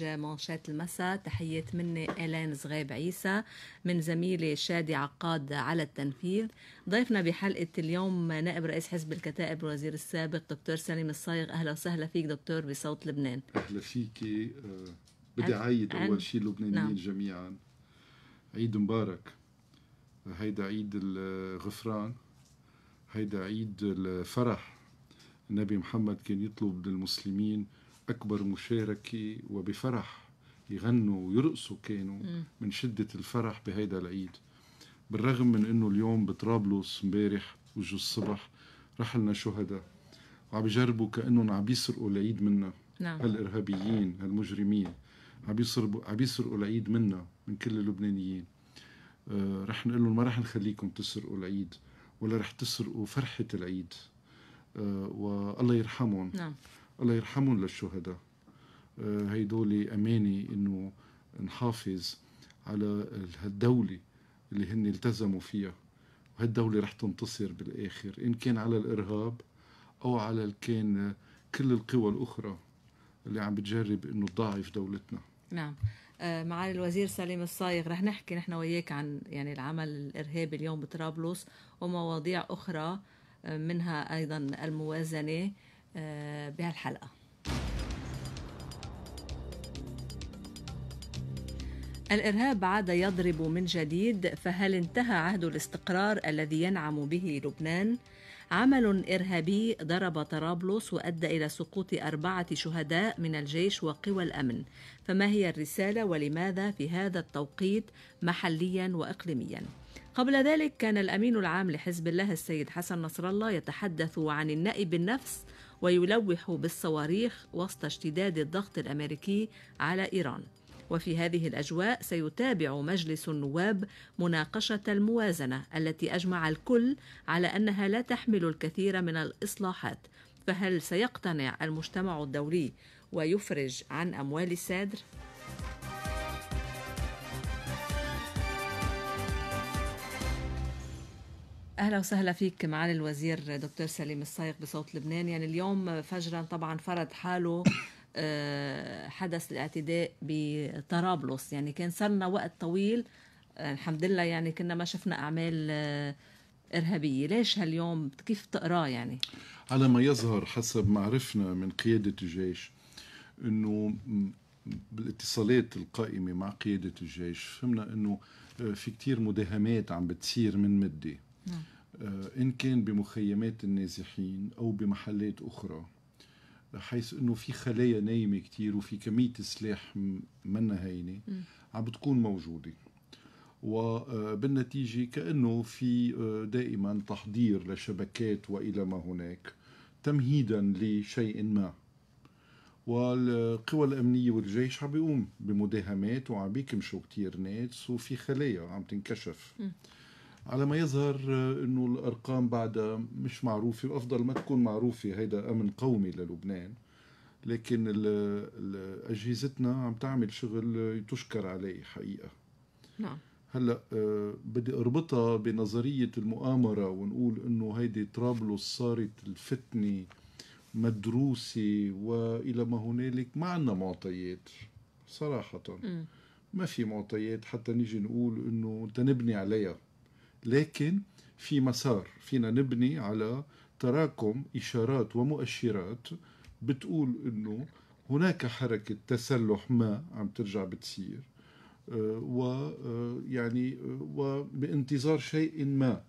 مونشات المساء تحية مني إلين زغيب عيسى من زميلي شادي عقاد على التنفيذ ضيفنا بحلقة اليوم نائب رئيس حزب الكتائب الوزير السابق دكتور سليم الصايغ أهلا وسهلا فيك دكتور بصوت لبنان أهلا فيك آه، بدي أعيد أول شيء اللبنانيين نعم. جميعا عيد مبارك هيدا عيد الغفران هيدا عيد الفرح النبي محمد كان يطلب من المسلمين أكبر مشاركة وبفرح يغنوا ويرقصوا كانوا من شدة الفرح بهيدا العيد بالرغم من أنه اليوم بطرابلس مبارح وجو الصبح رحلنا لنا شهداء وعم يجربوا كأنهم عم يسرقوا العيد منا نعم. هالإرهابيين هالمجرمين عم يسرقوا عم يسرقوا العيد منا من كل اللبنانيين آه رح نقول لهم ما رح نخليكم تسرقوا العيد ولا رح تسرقوا فرحة العيد آه والله يرحمهم نعم الله يرحمهم للشهداء آه، هيدول أمانة إنه نحافظ على هالدولة اللي هن التزموا فيها وهالدولة رح تنتصر بالآخر إن كان على الإرهاب أو على كان كل القوى الأخرى اللي عم بتجرب إنه تضاعف دولتنا نعم آه، معالي الوزير سليم الصايغ رح نحكي نحن وياك عن يعني العمل الارهابي اليوم بطرابلس ومواضيع اخرى آه، منها ايضا الموازنه آه، بهالحلقة الإرهاب عاد يضرب من جديد فهل انتهى عهد الاستقرار الذي ينعم به لبنان؟ عمل إرهابي ضرب طرابلس وأدى إلى سقوط أربعة شهداء من الجيش وقوى الأمن فما هي الرسالة ولماذا في هذا التوقيت محليا وإقليميا؟ قبل ذلك كان الأمين العام لحزب الله السيد حسن نصر الله يتحدث عن النائب بالنفس ويلوح بالصواريخ وسط اشتداد الضغط الامريكي على ايران وفي هذه الاجواء سيتابع مجلس النواب مناقشه الموازنه التي اجمع الكل على انها لا تحمل الكثير من الاصلاحات فهل سيقتنع المجتمع الدولي ويفرج عن اموال السادر اهلا وسهلا فيك معالي الوزير دكتور سليم الصايغ بصوت لبنان يعني اليوم فجرا طبعا فرض حاله آه، حدث الاعتداء بطرابلس يعني كان صرنا وقت طويل الحمد لله يعني كنا ما شفنا اعمال آه، ارهابيه ليش هاليوم كيف تقراه يعني على ما يظهر حسب ما عرفنا من قياده الجيش انه بالاتصالات القائمه مع قياده الجيش فهمنا انه آه، في كتير مداهمات عم بتصير من مده نعم. إن كان بمخيمات النازحين أو بمحلات أخرى حيث أنه في خلايا نايمة كتير وفي كمية سلاح منا هينة عم بتكون موجودة وبالنتيجة آه، كأنه في آه، دائما تحضير لشبكات وإلى ما هناك تمهيدا لشيء ما والقوى الأمنية والجيش عم بيقوم بمداهمات وعم بيكمشوا كتير ناس وفي خلايا عم تنكشف م. على ما يظهر آه، انه الارقام بعدها مش معروفه وافضل ما تكون معروفه هيدا امن قومي للبنان لكن اجهزتنا عم تعمل شغل تشكر عليه حقيقه نعم هلا آه، بدي اربطها بنظريه المؤامره ونقول انه هيدي طرابلس صارت الفتنه مدروسه والى ما هنالك ما عندنا معطيات صراحه م. ما في معطيات حتى نيجي نقول انه تنبني عليها لكن في مسار فينا نبني على تراكم إشارات ومؤشرات بتقول إنه هناك حركة تسلح ما عم ترجع بتصير آه، و آه، يعني آه، وبانتظار شيء ما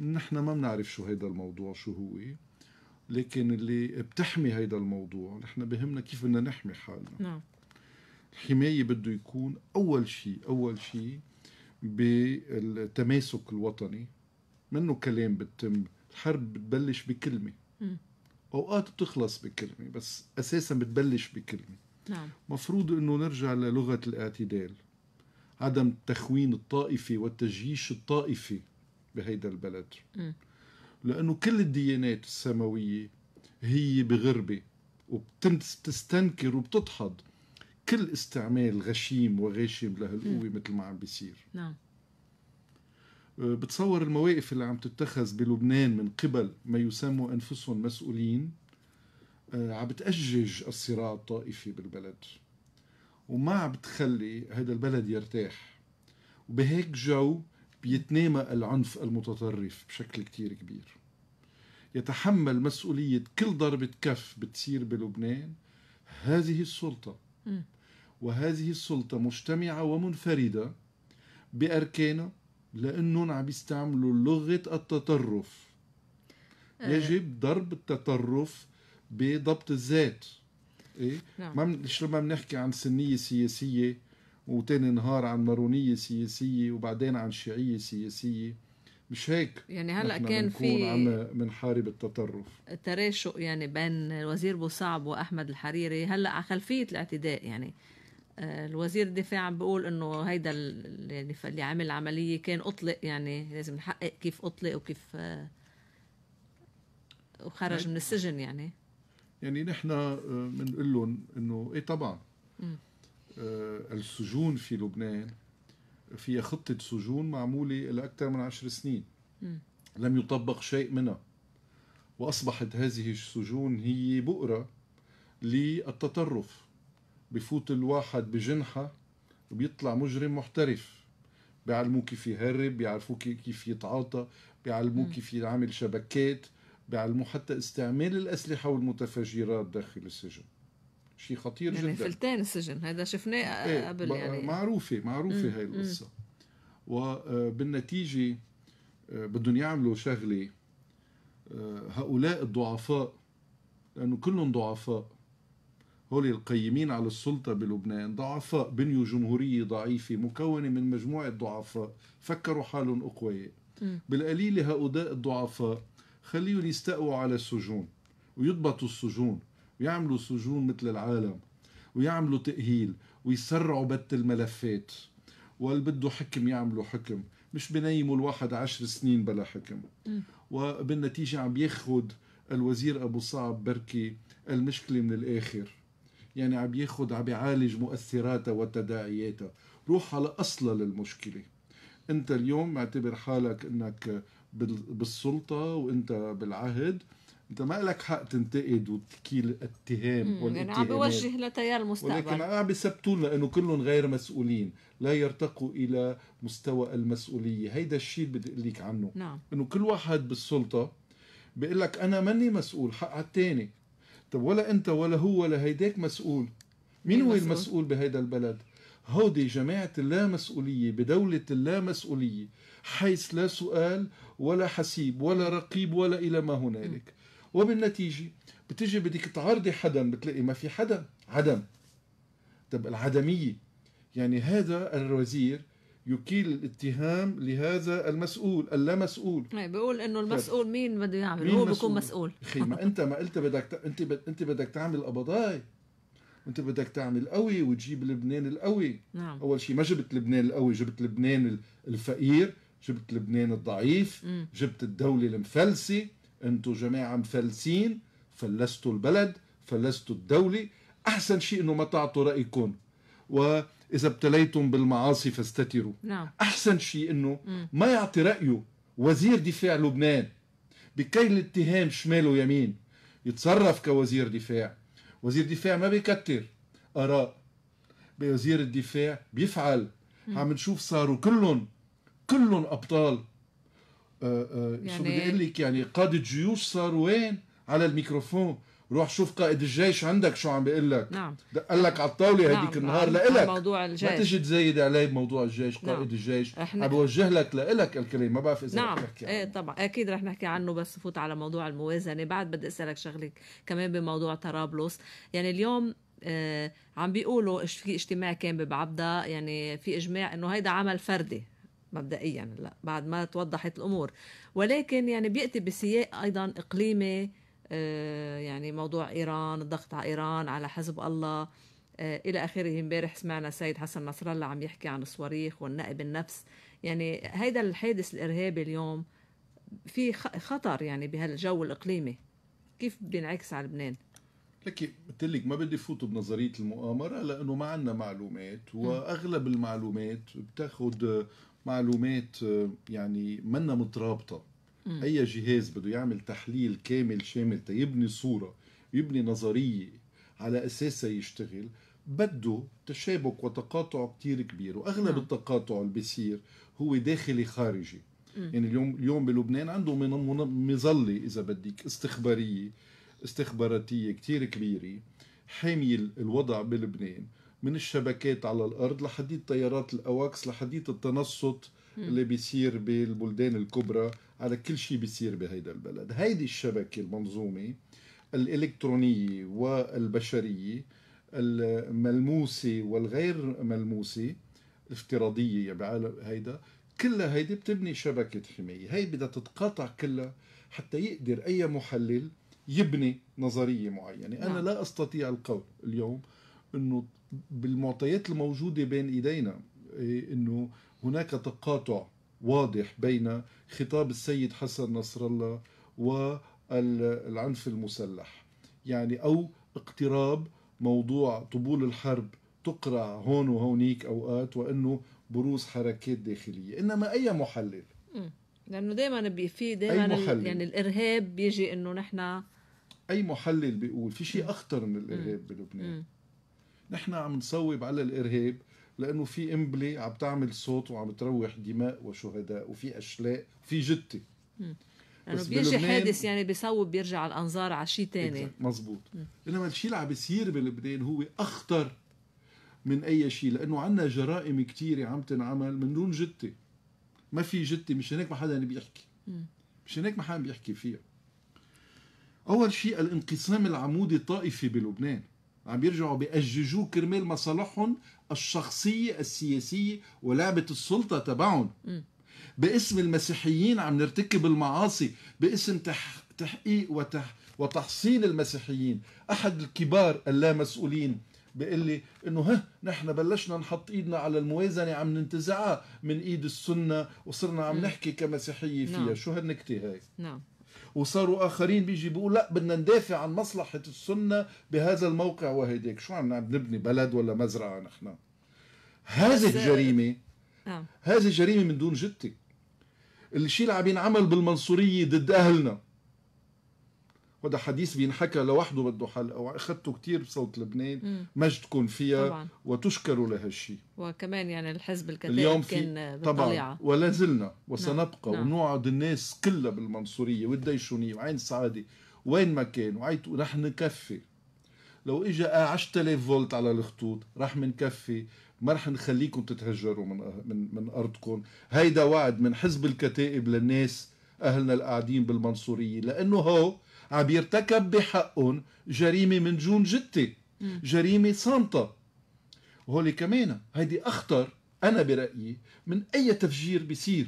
نحن ما بنعرف شو هيدا الموضوع شو هو لكن اللي بتحمي هيدا الموضوع نحن بهمنا كيف بدنا نحمي حالنا نعم الحماية بده يكون أول شيء أول شيء بالتماسك الوطني منه كلام بتتم الحرب بتبلش بكلمة أوقات بتخلص بكلمة بس أساسا بتبلش بكلمة نعم. مفروض أنه نرجع للغة الاعتدال عدم التخوين الطائفي والتجييش الطائفي بهيدا البلد م. لأنه كل الديانات السماوية هي بغربة وبتستنكر وبتدحض كل استعمال غشيم وغاشم لهالقوه مثل ما عم بيصير نعم أه، بتصور المواقف اللي عم تتخذ بلبنان من قبل ما يسموا انفسهم مسؤولين أه، عم بتأجج الصراع الطائفي بالبلد وما عم بتخلي هذا البلد يرتاح وبهيك جو بيتنامى العنف المتطرف بشكل كتير كبير يتحمل مسؤولية كل ضربة كف بتصير بلبنان هذه السلطة وهذه السلطة مجتمعة ومنفردة بأركانها لأنهم عم بيستعملوا لغة التطرف آه. يجب ضرب التطرف بضبط الذات إيه؟ نعم. ما لما بنحكي عن سنية سياسية وتاني نهار عن مارونية سياسية وبعدين عن شيعية سياسية مش هيك يعني هلا كان في عم بنحارب التطرف تراشق يعني بين الوزير بوصعب واحمد الحريري هلا على خلفيه الاعتداء يعني الوزير الدفاع عم بيقول انه هيدا يعني اللي, اللي عمل العمليه كان اطلق يعني لازم نحقق كيف اطلق وكيف آه، وخرج من السجن يعني يعني نحن بنقول آه، لهم انه ايه طبعا آه السجون في لبنان فيها خطه سجون معموله لاكثر من عشر سنين م. لم يطبق شيء منها واصبحت هذه السجون هي بؤره للتطرف بفوت الواحد بجنحة بيطلع مجرم محترف بيعلموه كيف يهرب بيعرفوه كيف يتعاطى بيعلموه كيف يعمل شبكات بيعلموه حتى استعمال الأسلحة والمتفجرات داخل السجن شيء خطير يعني جدا يعني فلتان السجن هذا شفناه ايه قبل يعني معروفة معروفة هاي القصة وبالنتيجة آه، آه، بدهم يعملوا شغلة آه، هؤلاء الضعفاء لأنه كلهم ضعفاء هول القيمين على السلطة بلبنان ضعفاء بنيوا جمهورية ضعيفة مكونة من مجموعة ضعفاء فكروا حالهم أقوياء بالقليل هؤلاء الضعفاء خليهم يستقوا على السجون ويضبطوا السجون ويعملوا سجون مثل العالم ويعملوا تأهيل ويسرعوا بت الملفات واللي بده حكم يعملوا حكم مش بنيموا الواحد عشر سنين بلا حكم وبالنتيجة عم بياخد الوزير أبو صعب بركي المشكلة من الآخر يعني عم ياخد عم يعالج مؤثراتها وتداعياتها روح على أصلها للمشكلة أنت اليوم معتبر حالك أنك بالسلطة وأنت بالعهد انت ما لك حق تنتقد وتكيل اتهام والاتهامات يعني عم بوجه لتيار المستقبل ولكن عم بيثبتوا لنا انه كلهم غير مسؤولين لا يرتقوا الى مستوى المسؤوليه هيدا الشيء اللي بدي اقول لك عنه نعم. انه كل واحد بالسلطه بيقول لك انا ماني مسؤول حق على الثاني طب ولا انت ولا هو ولا هيداك مسؤول مين هو المسؤول بهيدا البلد هودي جماعة اللامسؤولية بدولة اللامسؤولية حيث لا سؤال ولا حسيب ولا رقيب ولا إلى ما هنالك وبالنتيجة بتجي بدك تعرضي حدا بتلاقي ما في حدا عدم طب العدمية يعني هذا الوزير يكيل الاتهام لهذا المسؤول اللامسؤول إيه، بيقول انه طيب. المسؤول مين بده يعمل مين هو بيكون مسؤول اخي ما انت ما قلت بدك ت... انت ب... انت بدك تعمل قبضاي انت بدك تعمل قوي وتجيب لبنان القوي نعم. اول شيء ما جبت لبنان القوي جبت لبنان الفقير جبت لبنان الضعيف م. جبت الدوله المفلسه انتم جماعه مفلسين فلستوا البلد فلستوا الدوله احسن شيء انه ما تعطوا رايكم و إذا ابتليتم بالمعاصي فاستتروا نعم. أحسن شيء أنه ما يعطي رأيه وزير دفاع لبنان بكيل الاتهام شمال ويمين يتصرف كوزير دفاع وزير دفاع ما بيكتر آراء بوزير الدفاع بيفعل مم. عم نشوف صاروا كلهم كلهم أبطال آآ آه، آآ آه، يعني شو بدي يعني أقول لك يعني قادة جيوش صاروا وين على الميكروفون روح شوف قائد الجيش عندك شو عم بيقول لك نعم دق لك على الطاوله نعم. هديك النهار لإلك موضوع الجيش ما تجي تزايد علي بموضوع الجيش نعم. قائد الجيش احنا عم بوجه لك لإلك الكريم ما بعرف اذا نعم رح ايه طبعا اكيد رح نحكي عنه بس فوت على موضوع الموازنه بعد بدي اسالك شغله كمان بموضوع طرابلس يعني اليوم آه عم بيقولوا في اجتماع كان ببعبدا يعني في اجماع انه هيدا عمل فردي مبدئيا لا بعد ما توضحت الامور ولكن يعني بياتي بسياق ايضا اقليمي آه، يعني موضوع إيران الضغط على إيران على حزب الله آه، إلى آخره امبارح سمعنا السيد حسن نصر الله عم يحكي عن الصواريخ والنائب بالنفس يعني هيدا الحادث الإرهابي اليوم في خطر يعني بهالجو الإقليمي كيف بينعكس على لبنان؟ لكن قلت لك ما بدي فوت بنظريه المؤامره لانه ما عندنا معلومات واغلب المعلومات بتاخذ معلومات آه، يعني منا مترابطه اي جهاز بده يعمل تحليل كامل شامل تيبني صوره يبني نظريه على اساسها يشتغل بده تشابك وتقاطع كتير كبير واغلب م. نعم. التقاطع اللي بيصير هو داخلي خارجي م. يعني اليوم اليوم بلبنان عنده مظله اذا بدك استخباريه استخباراتيه كتير كبيره حاميه الوضع بلبنان من الشبكات على الارض لحديت طيارات الاواكس لحديت التنصت اللي بيصير بالبلدان الكبرى على كل شيء بيصير بهيدا البلد هيدي الشبكة المنظومة الإلكترونية والبشرية الملموسة والغير ملموسة افتراضية بعالم هيدا كلها هيدي بتبني شبكة حماية هي بدها تتقاطع كلها حتى يقدر أي محلل يبني نظرية معينة أنا نعم. لا أستطيع القول اليوم أنه بالمعطيات الموجودة بين إيدينا إيه، أنه هناك تقاطع واضح بين خطاب السيد حسن نصر الله والعنف المسلح يعني أو اقتراب موضوع طبول الحرب تقرع هون وهونيك أوقات وأنه بروز حركات داخلية إنما أي محلل لأنه دائما في دائما يعني الإرهاب بيجي إنه نحن أي محلل بيقول في شيء أخطر من الإرهاب بلبنان نحن عم نصوب على الإرهاب لانه في امبلي عم تعمل صوت وعم تروح دماء وشهداء وفي اشلاء في جته لانه يعني بيجي حادث يعني بيصوب بيرجع الانظار على شيء ثاني مزبوط انما الشيء اللي عم بيصير بلبنان هو اخطر من اي شيء لانه عندنا جرائم كثيره عم تنعمل من دون جته ما في جته مش هيك ما حدا بيحكي مش هيك ما حدا بيحكي فيها اول شيء الانقسام العمودي الطائفي بلبنان عم بيرجعوا بيأججوه كرمال مصالحهم الشخصية السياسية ولعبة السلطة تبعهم باسم المسيحيين عم نرتكب المعاصي باسم تح... تحقيق وتح... وتحصيل المسيحيين أحد الكبار اللامسؤولين بيقول لي انه ها نحن بلشنا نحط ايدنا على الموازنه عم ننتزعها من ايد السنه وصرنا عم نحكي كمسيحيه فيها نعم. شو هالنكته هاي نعم وصاروا اخرين بيجي بيقول لا بدنا ندافع عن مصلحه السنه بهذا الموقع وهيداك شو عم نبني بلد ولا مزرعه نحن هذه آه، جريمه آه. هذه جريمه من دون جتي الشيء اللي عم ينعمل بالمنصوريه ضد اهلنا وده حديث بينحكى لوحده بده حلقه واخذته كثير بصوت لبنان مجدكم فيها طبعا. وتشكروا لهالشيء وكمان يعني الحزب الكتائب اليوم في كان طبعا ولا زلنا وسنبقى نعم. نعم. ونوعد الناس كلها بالمنصوريه والديشونيه وعين سعاده وين ما كان وعيت رح نكفي لو اجى 10000 آه فولت على الخطوط رح منكفي ما رح نخليكم تتهجروا من من من ارضكم هيدا وعد من حزب الكتائب للناس اهلنا القاعدين بالمنصوريه لانه هو عم يرتكب بحقهم جريمه من جون جتة جريمه صامته وهول كمان هيدي اخطر انا برايي من اي تفجير بيصير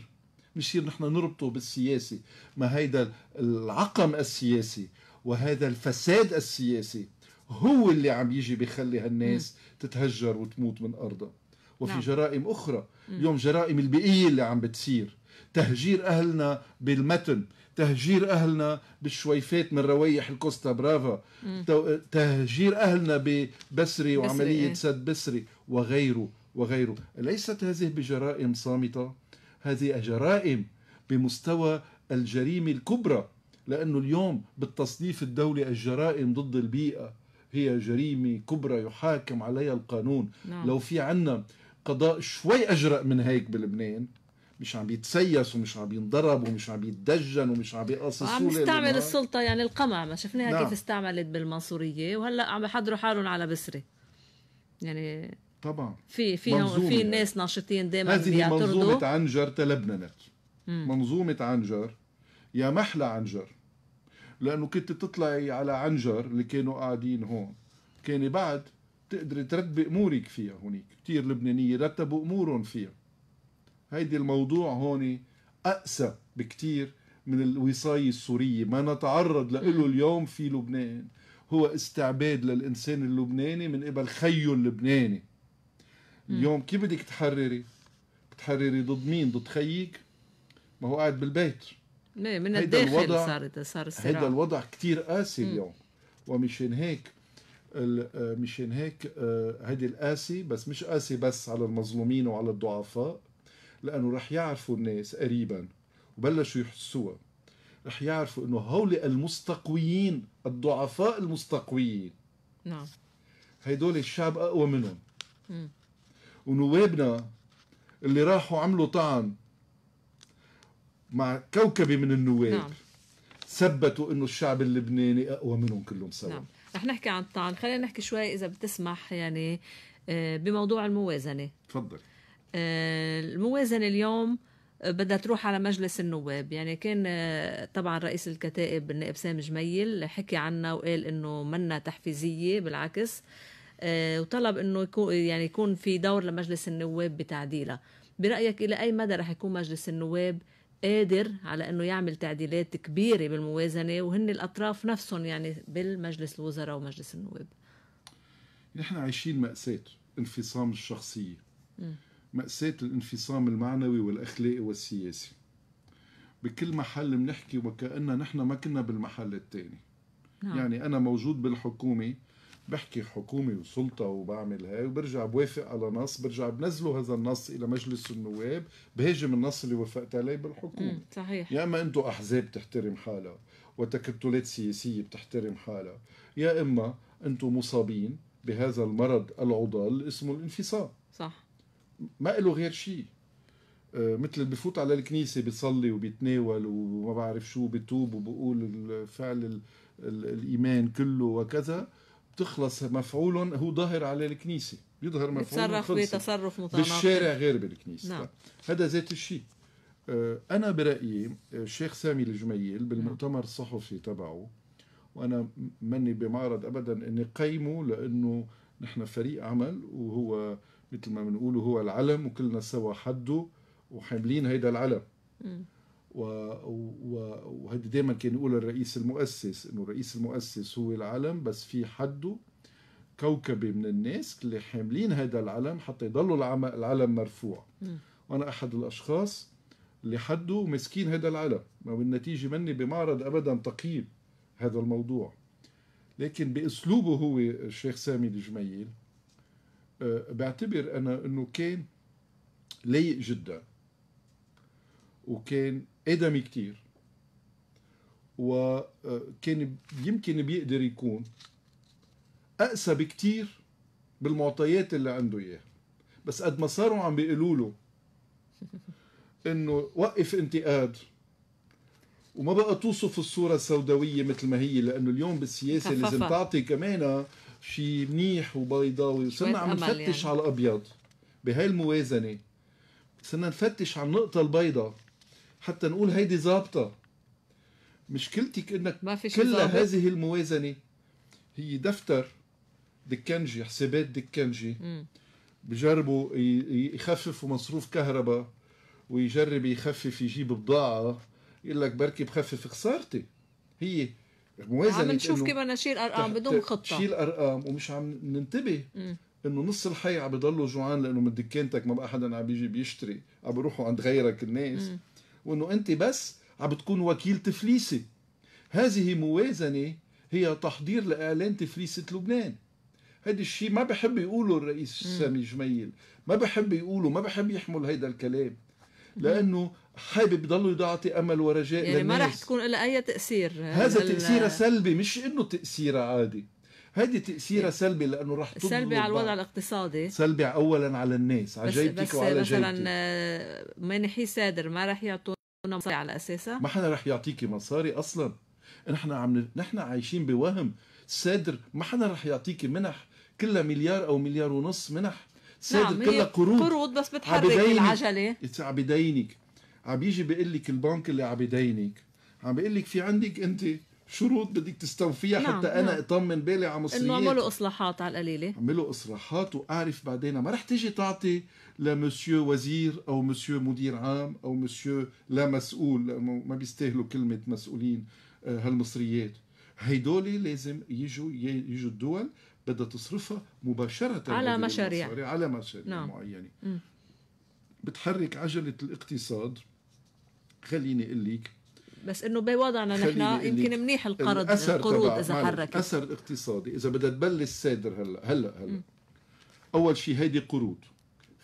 بنصير نحن نربطه بالسياسه ما هيدا العقم السياسي وهذا الفساد السياسي هو اللي عم يجي بيخلي هالناس م. تتهجر وتموت من ارضها وفي نعم. جرائم اخرى م. اليوم جرائم البيئيه اللي عم بتصير تهجير أهلنا بالمتن تهجير أهلنا بالشويفات من روايح الكوستا برافا تهجير أهلنا ببسري وعملية إيه؟ سد بسري وغيره وغيره ليست هذه بجرائم صامتة هذه جرائم بمستوى الجريمة الكبرى لأنه اليوم بالتصنيف الدولي الجرائم ضد البيئة هي جريمة كبرى يحاكم عليها القانون نعم. لو في عنا قضاء شوي أجرأ من هيك بلبنان مش عم بيتسيس ومش عم بينضرب ومش عم بيتدجن ومش عم يقصصوا عم يستعمل السلطه يعني القمع ما شفناها نعم. كيف استعملت بالمنصوريه وهلا عم يحضروا حالهم على بسري يعني طبعا في في في ناس ناشطين دائما هذه منظومه عنجر تلبننت منظومه عنجر يا محلى عنجر لانه كنت تطلعي على عنجر اللي كانوا قاعدين هون كان بعد تقدري ترتبي امورك فيها هونيك كثير لبنانيه رتبوا امورهم فيها هيدي الموضوع هون أقسى بكتير من الوصاية السورية ما نتعرض له اليوم في لبنان هو استعباد للإنسان اللبناني من قبل خيه اللبناني اليوم كيف بدك تحرري بتحرري ضد مين ضد خيك ما هو قاعد بالبيت ليه من الداخل الوضع صارت صار الصراع هيدا الوضع كتير قاسي اليوم ومشان هيك آه، مشان هيك آه، هيدي القاسي بس مش قاسي بس على المظلومين وعلى الضعفاء لانه رح يعرفوا الناس قريبا وبلشوا يحسوها رح يعرفوا انه هول المستقويين الضعفاء المستقويين نعم هيدول الشعب اقوى منهم ونوابنا اللي راحوا عملوا طعن مع كوكبه من النواب نعم. ثبتوا انه الشعب اللبناني اقوى منهم كلهم سوا نعم رح نحكي عن الطعن خلينا نحكي شوي اذا بتسمح يعني آه، بموضوع الموازنه تفضل آه، الموازنة اليوم آه، بدها تروح على مجلس النواب يعني كان آه، طبعا رئيس الكتائب النائب سام جميل حكي عنها وقال انه منا تحفيزيه بالعكس وطلب انه يكون يعني يكون في دور لمجلس النواب بتعديلها برايك الى اي مدى رح يكون مجلس النواب قادر على انه يعمل تعديلات كبيره بالموازنه وهن الاطراف نفسهم يعني بالمجلس الوزراء ومجلس النواب نحن عايشين ماساه انفصام الشخصيه م. مأساة الانفصام المعنوي والأخلاقي والسياسي بكل محل بنحكي وكأننا نحن ما كنا بالمحل الثاني نعم. يعني أنا موجود بالحكومة بحكي حكومة وسلطة وبعمل هاي وبرجع بوافق على نص برجع بنزله هذا النص إلى مجلس النواب بهاجم النص اللي وافقت عليه بالحكومة صحيح يا إما أنتم أحزاب تحترم حالها وتكتلات سياسية بتحترم حالها يا إما أنتم مصابين بهذا المرض العضال اسمه الانفصام صح ما له غير شيء آه، مثل اللي بفوت على الكنيسه بيصلي وبيتناول وما بعرف شو بتوب وبقول فعل الايمان كله وكذا بتخلص مفعولهم هو ظاهر على الكنيسه بيظهر مفعول بتصرف بتصرف متناقض بالشارع غير بالكنيسه نعم. هذا ذات الشيء آه، انا برايي آه، الشيخ سامي الجميل بالمؤتمر الصحفي تبعه وانا مني بمعرض ابدا اني قيمه لانه نحن فريق عمل وهو مثل ما بنقولوا هو العلم وكلنا سوا حده وحاملين هيدا العلم و... و... وهيدا دائما كان يقول الرئيس المؤسس انه الرئيس المؤسس هو العلم بس في حده كوكبه من الناس اللي حاملين هذا العلم حتى يضلوا العم... العلم مرفوع م. وانا احد الاشخاص اللي حده مسكين هذا العلم ما بالنتيجه مني بمعرض ابدا تقييم هذا الموضوع لكن باسلوبه هو الشيخ سامي الجميل آه، بعتبر انا انه كان لايق جدا وكان ادمي كتير وكان آه، يمكن بيقدر يكون اقسى بكتير بالمعطيات اللي عنده اياها بس قد ما صاروا عم بيقولوا له انه وقف انتقاد وما بقى توصف الصوره السوداويه مثل ما هي لانه اليوم بالسياسه لازم تعطي كمان شيء منيح وبيضاوي وصرنا عم نفتش يعني. على الابيض بهاي الموازنه صرنا نفتش على النقطه البيضاء حتى نقول هيدي ظابطه مشكلتك انك ما في كل زابط. هذه الموازنه هي دفتر دكنجي حسابات دكنجي بجربوا يخففوا مصروف كهرباء ويجرب يخفف يجيب بضاعه يقول لك بركي بخفف خسارتي هي عم يعني نشوف كيف بدنا نشيل ارقام بدون خطه نشيل ارقام ومش عم ننتبه انه نص الحي عم بضلوا جوعان لانه من دكانتك ما بقى حدا عم بيجي بيشتري عم بيروحوا عند غيرك الناس وانه انت بس عم بتكون وكيل تفليسي هذه موازنه هي تحضير لاعلان تفليسه لبنان هذا الشيء ما بحب يقوله الرئيس سامي جميل ما بحب يقوله ما بحب يحمل هيدا الكلام لانه حابب يضل يعطي امل ورجاء يعني للناس. ما راح تكون لها اي تاثير هذا لل... تاثيره سلبي مش انه تاثيره عادي هذه تاثيرها إيه. سلبي لانه راح سلبي على الوضع الاقتصادي سلبي اولا على الناس على جيبتك وعلى جيبتك مثلا آه، منحي صادر ما راح يعطونا مصاري على اساسها ما حدا راح يعطيكي مصاري اصلا نحن عم نحن عايشين بوهم صادر ما حدا راح يعطيكي منح كلها مليار او مليار ونص منح صدر نعم كلها قروض قروض بس بتحرك العجله عم بدينك عم بيجي بيقول لك البنك اللي عم بدينك عم بيقول لك في عندك انت شروط بدك تستوفيها نعم حتى انا نعم. اطمن بالي على مصريات انه عملوا اصلاحات على القليله عملوا اصلاحات واعرف بعدين ما رح تيجي تعطي لمسيو وزير او مسيو مدير عام او مسيو لا مسؤول ما بيستاهلوا كلمه مسؤولين آه، هالمصريات هيدول لازم يجوا يجوا الدول بدها تصرفها مباشرة على مشاريع على مشاريع نعم. معينة م. بتحرك عجلة الاقتصاد خليني اقول لك بس انه بوضعنا نحن يمكن منيح القرض القروض اذا حركت اثر اقتصادي اذا بدها تبلش سادر هلا هلا هلا م. اول شيء هيدي قروض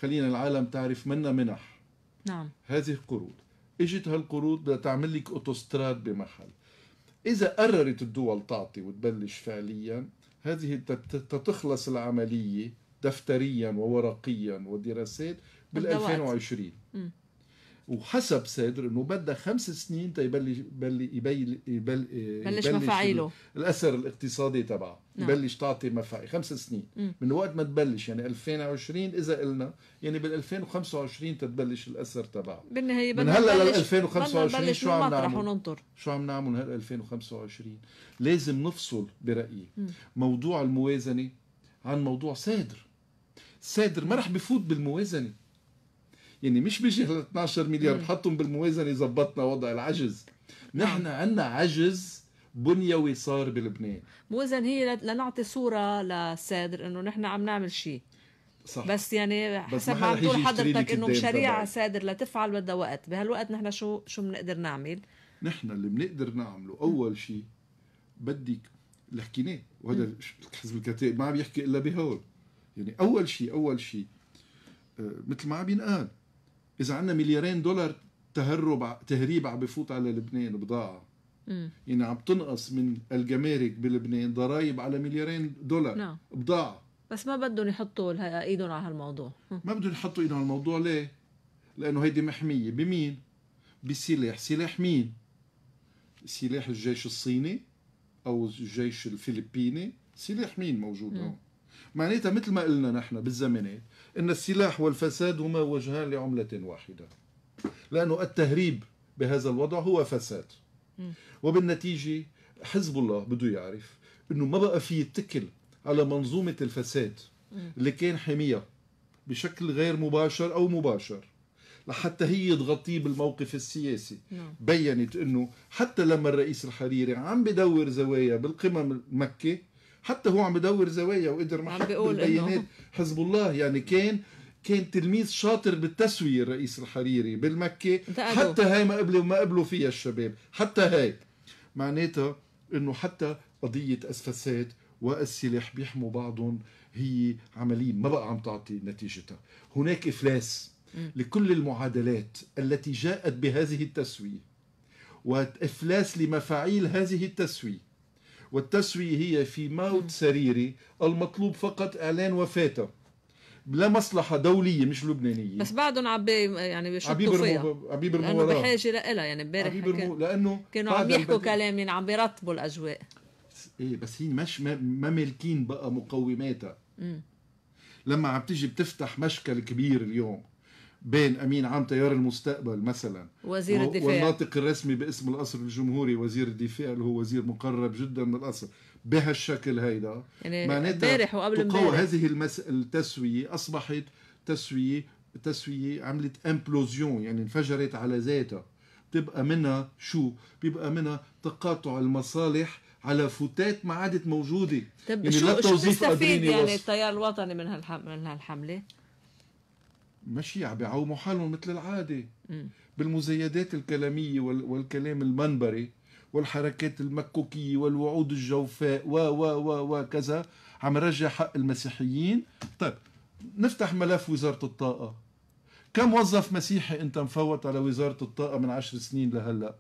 خلينا العالم تعرف منا منح نعم هذه قروض اجت هالقروض بدها تعمل لك اوتوستراد بمحل اذا قررت الدول تعطي وتبلش فعليا هذه تتخلص العملية دفتريا وورقيا ودراسات بال 2020 وحسب سادر انه بدها خمس سنين تيبلش يبلي يبل يبلي يبلش مفاعيله الاثر الاقتصادي تبعه نعم. يبلش تعطي مفاعيل خمس سنين م. من وقت ما تبلش يعني 2020 اذا قلنا يعني بال 2025 تتبلش الاثر تبعه بالنهايه من هلا لل 2025 شو عم نعمل؟ وننطر. شو عم نعمل هلا 2025 لازم نفصل برايي م. موضوع الموازنه عن موضوع سادر سادر ما رح بفوت بالموازنه يعني مش بيجي 12 مليار بحطهم بالموازنه يزبطنا وضع العجز نحن آه. عندنا عجز بنيوي صار بلبنان موزن هي لنعطي صوره للصدر انه نحن عم نعمل شيء صح. بس يعني حسب ما عم تقول حضرتك انه مشاريع سادر لتفعل بدها وقت بهالوقت نحن شو شو بنقدر نعمل نحن اللي بنقدر نعمله اول شيء بدك اللي حكيناه وهذا حزب الكتائب ما عم يحكي الا بهول يعني اول شيء اول شيء آه، مثل ما عم ينقال اذا عندنا مليارين دولار تهرب تهريب عم بفوت على لبنان بضاعه يعني عم تنقص من الجمارك بلبنان ضرائب على مليارين دولار نعم. بضاعه بس ما بدهم يحطوا ايدهم على هالموضوع ما بدهم يحطوا ايدهم على الموضوع ليه؟ لانه هيدي محميه بمين؟ بسلاح، سلاح مين؟ سلاح الجيش الصيني او الجيش الفلبيني، سلاح مين موجود هون؟ معناتها مثل ما قلنا نحن بالزمانات ان السلاح والفساد هما وجهان لعمله واحده لانه التهريب بهذا الوضع هو فساد وبالنتيجه حزب الله بده يعرف انه ما بقى في يتكل على منظومه الفساد اللي كان حاميها بشكل غير مباشر او مباشر لحتى هي تغطيه بالموقف السياسي نعم. بينت انه حتى لما الرئيس الحريري عم بدور زوايا بالقمم مكه حتى هو عم بدور زوايا وقدر محك بالبيانات حزب الله يعني كان كان تلميذ شاطر بالتسوية الرئيس الحريري بالمكة حتى هاي ما قبلوا ما قبلوا فيها الشباب حتى هاي معناتها انه حتى قضية أسفسات والسلاح بيحموا بعضهم هي عملية ما بقى عم تعطي نتيجتها هناك إفلاس لكل المعادلات التي جاءت بهذه التسوية وإفلاس لمفاعيل هذه التسوية والتسوية هي في موت سريري المطلوب فقط إعلان وفاته لا مصلحه دوليه مش لبنانيه بس بعدهم عبي يعني بيشطوا فيها يعني عبيب المو... لانه بحاجه لها يعني امبارح المو... لانه كانوا عم يحكوا البدل... كلام يعني عم بيرطبوا الاجواء ايه بس هي مش ما, ما مالكين بقى مقوماتها لما عم تيجي بتفتح مشكل كبير اليوم بين امين عام تيار المستقبل مثلا وزير الدفاع والناطق الرسمي باسم القصر الجمهوري وزير الدفاع اللي هو وزير مقرب جدا من القصر بهالشكل هيدا يعني امبارح وقبل امبارح هذه المس... التسويه اصبحت تسويه تسويه عملت امبلوزيون يعني انفجرت على ذاتها بتبقى منها شو؟ بيبقى منها تقاطع المصالح على فتات ما عادت موجوده طب يعني شو شو بيستفيد يعني التيار الوطني من هالحمله؟ ماشي عم بيعوموا حالهم مثل العاده بالمزايدات الكلاميه والكلام المنبري والحركات المكوكيه والوعود الجوفاء و و و وكذا عم نرجع حق المسيحيين طيب نفتح ملف وزاره الطاقه كم موظف مسيحي انت مفوت على وزاره الطاقه من عشر سنين لهلا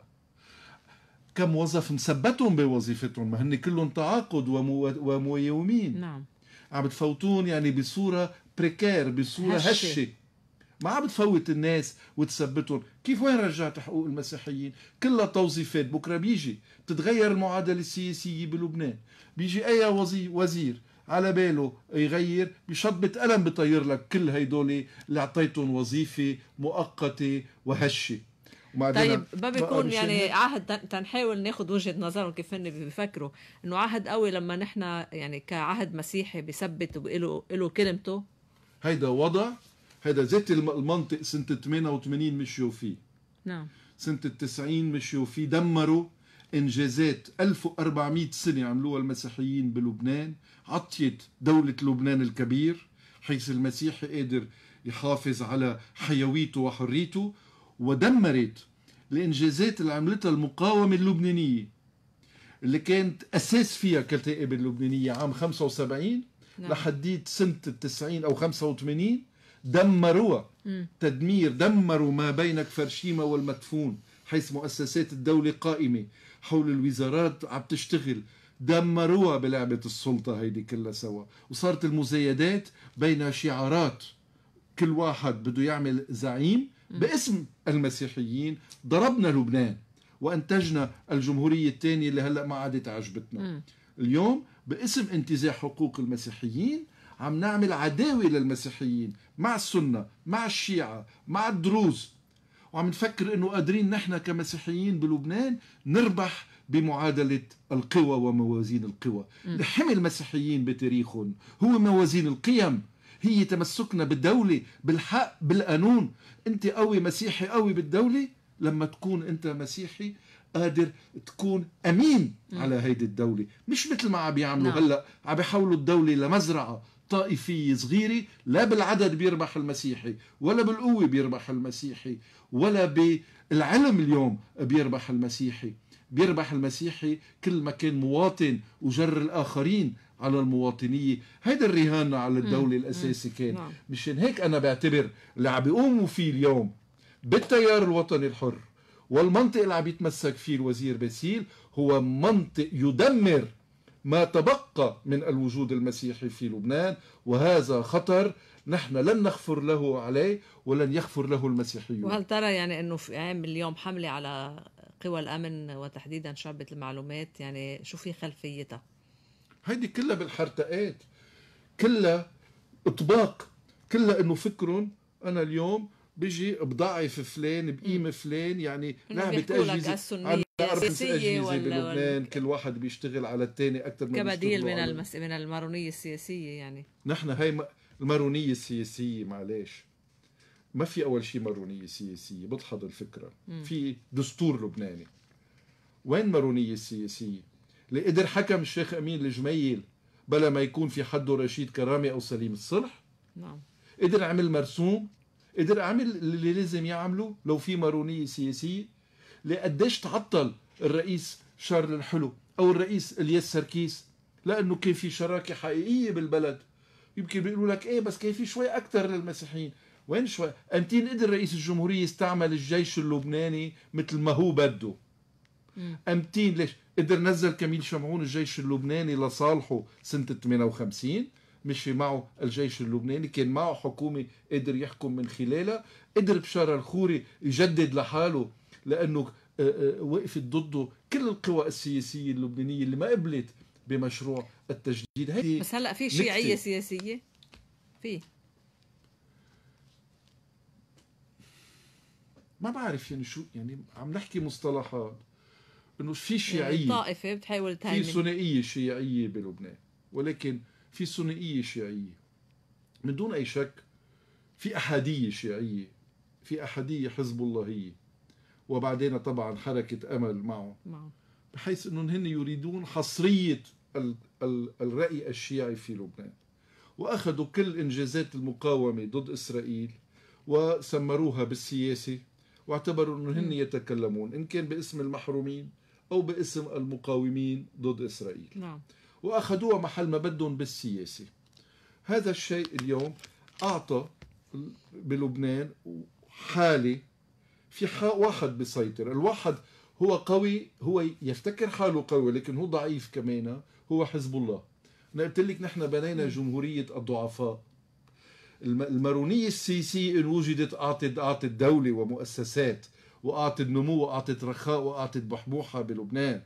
كم موظف مثبتهم بوظيفتهم ما هن كلهم تعاقد ومو... نعم عم تفوتون يعني بصوره بريكير بصوره هشه, هشة. ما عم بتفوت الناس وتثبتهم كيف وين رجعت حقوق المسيحيين كلها توظيفات بكره بيجي بتتغير المعادله السياسيه بلبنان بيجي اي وزير على باله يغير بشطبة قلم بطير لك كل هيدول اللي اعطيتهم وظيفه مؤقته وهشه طيب ما بيكون يعني عهد تنحاول ناخذ وجهه نظرهم كيف هن بيفكروا انه عهد قوي لما نحن يعني كعهد مسيحي بثبت وله كلمته هيدا وضع هذا ذات المنطق سنة 88 مشيوا فيه نعم سنة 90 مشيوا فيه دمروا انجازات 1400 سنة عملوها المسيحيين بلبنان عطيت دولة لبنان الكبير حيث المسيحي قادر يحافظ على حيويته وحريته ودمرت الانجازات اللي عملتها المقاومة اللبنانية اللي كانت اساس فيها كتائب اللبنانية عام 75 نعم. لحديت سنة 90 او 85 دمروها تدمير دمروا ما بين كفرشيمة والمدفون حيث مؤسسات الدولة قائمة حول الوزارات عم تشتغل دمروها بلعبة السلطة هيدي كلها سوا وصارت المزايدات بين شعارات كل واحد بده يعمل زعيم باسم المسيحيين ضربنا لبنان وانتجنا الجمهورية الثانية اللي هلأ ما عادت عجبتنا اليوم باسم انتزاع حقوق المسيحيين عم نعمل عداوة للمسيحيين مع السنة مع الشيعة مع الدروز وعم نفكر انه قادرين نحن كمسيحيين بلبنان نربح بمعادلة القوى وموازين القوى اللي المسيحيين بتاريخهم هو موازين القيم هي تمسكنا بالدولة بالحق بالقانون انت قوي مسيحي قوي بالدولة لما تكون انت مسيحي قادر تكون امين على هيدي الدوله مش مثل ما عم يعملوا نعم. هلا عم بيحولوا الدوله لمزرعه طائفية صغيرة لا بالعدد بيربح المسيحي ولا بالقوة بيربح المسيحي ولا بالعلم اليوم بيربح المسيحي بيربح المسيحي كل ما كان مواطن وجر الآخرين على المواطنية هيدا الرهان على الدولة الأساسي كان نعم. مشان هيك أنا بعتبر اللي عم بيقوموا فيه اليوم بالتيار الوطني الحر والمنطق اللي عم يتمسك فيه الوزير باسيل هو منطق يدمر ما تبقى من الوجود المسيحي في لبنان وهذا خطر نحن لن نغفر له عليه ولن يغفر له المسيحيون وهل ترى يعني انه في عام اليوم حمله على قوى الامن وتحديدا شعبة المعلومات يعني شو في خلفيتها هيدي كلها بالحرتقات كلها اطباق كلها انه فكرهم انا اليوم بيجي بضعف فلان بقيمه فلان يعني لعبه اجهزه عندنا اربع اجهزه بلبنان كل واحد بيشتغل على الثاني اكثر من كبديل من المس... من المارونيه السياسيه يعني نحن هي المارونيه السياسيه معلش ما في اول شيء مارونيه سياسيه بتحض الفكره مم. في دستور لبناني وين مارونيه السياسيه اللي قدر حكم الشيخ امين الجميل بلا ما يكون في حده رشيد كرامي او سليم الصلح نعم قدر عمل مرسوم قدر عمل اللي لازم يعمله لو في مارونيه سياسيه لقديش تعطل الرئيس شارل الحلو او الرئيس الياس سركيس لانه كان في شراكه حقيقيه بالبلد يمكن بيقولوا لك ايه بس كان في شوي اكثر للمسيحيين وين شوي امتين قدر رئيس الجمهوريه يستعمل الجيش اللبناني مثل ما هو بده امتين ليش قدر نزل كميل شمعون الجيش اللبناني لصالحه سنه 58 مش في معه الجيش اللبناني كان معه حكومة قدر يحكم من خلالها قدر بشار الخوري يجدد لحاله لأنه آه، آه، وقفت ضده كل القوى السياسية اللبنانية اللي ما قبلت بمشروع التجديد هي بس هلأ في شيعية سياسية؟ في ما بعرف يعني شو يعني عم نحكي مصطلحات انه في يعني شيعيه طائفه بتحاول تهني في ثنائيه شيعيه بلبنان ولكن في ثنائية شيعية من دون أي شك في أحادية شيعية في أحادية حزب اللهية وبعدين طبعا حركة أمل معه بحيث أنهم هن يريدون حصرية الرأي الشيعي في لبنان وأخذوا كل إنجازات المقاومة ضد إسرائيل وسمروها بالسياسة واعتبروا أنهم هن يتكلمون إن كان باسم المحرومين أو باسم المقاومين ضد إسرائيل نعم. وأخذوها محل ما بدهم بالسياسة هذا الشيء اليوم أعطى بلبنان حالة في واحد بيسيطر الواحد هو قوي هو يفتكر حاله قوي لكن هو ضعيف كمان هو حزب الله انا قلت لك نحن بنينا جمهوريه الضعفاء المارونيه السياسيه ان وجدت اعطت اعطت دوله ومؤسسات وقعت نمو وقعت رخاء وقعت بحبوحة بلبنان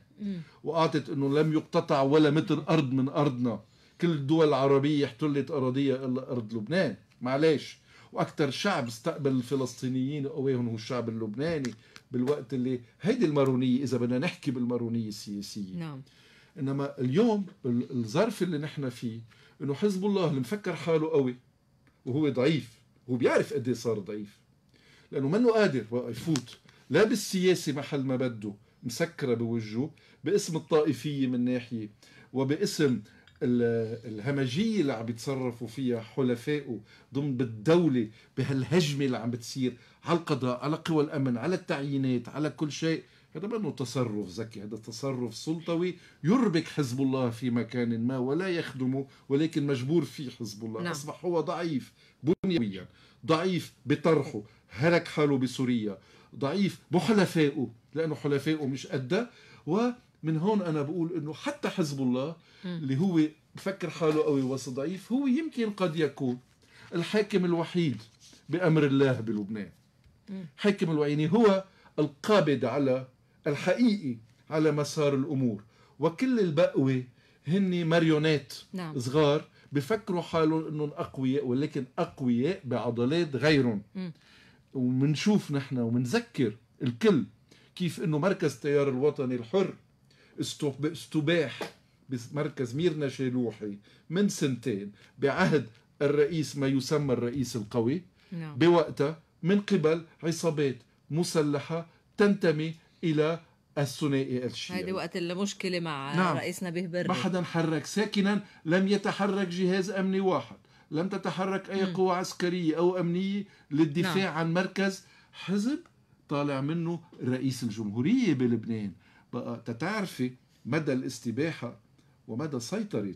وقعت انه لم يقتطع ولا متر ارض من ارضنا كل الدول العربية احتلت اراضيها الا ارض لبنان معلش واكثر شعب استقبل الفلسطينيين قويهم هو الشعب اللبناني بالوقت اللي هيدي المارونية اذا بدنا نحكي بالمارونية السياسية نعم انما اليوم الظرف اللي نحن فيه انه حزب الله اللي مفكر حاله قوي وهو ضعيف هو بيعرف قد إيه صار ضعيف لانه منه قادر بقى يفوت لا بالسياسة محل ما بده مسكرة بوجهه باسم الطائفية من ناحية وباسم الهمجية اللي عم يتصرفوا فيها حلفائه ضمن بالدولة بهالهجمة اللي عم بتصير على القضاء على قوى الأمن على التعيينات على كل شيء هذا منه تصرف ذكي هذا تصرف سلطوي يربك حزب الله في مكان ما ولا يخدمه ولكن مجبور فيه حزب الله نعم. أصبح هو ضعيف بنيويا ضعيف بطرحه هلك حاله بسوريا ضعيف بحلفائه لانه حلفائه مش قده ومن هون انا بقول انه حتى حزب الله اللي هو بفكر حاله قوي وسط ضعيف هو يمكن قد يكون الحاكم الوحيد بامر الله بلبنان حاكم الوعيني هو القابض على الحقيقي على مسار الامور وكل البقوه هن ماريونات نعم. صغار بفكروا حالهم انهم اقوياء ولكن اقوياء بعضلات غيرهم م. ومنشوف نحن ومنذكر الكل كيف انه مركز التيار الوطني الحر استباح بمركز ميرنا شلوحي من سنتين بعهد الرئيس ما يسمى الرئيس القوي نعم. بوقتها من قبل عصابات مسلحة تنتمي إلى الثنائي الشيعي هذه وقت المشكلة مع نعم. رئيسنا نبيه بري ما حدا حرك ساكنا لم يتحرك جهاز أمني واحد لم تتحرك أي قوة عسكرية أو أمنية للدفاع نعم. عن مركز حزب طالع منه رئيس الجمهورية بلبنان بقى تتعرفي مدى الاستباحة ومدى سيطرة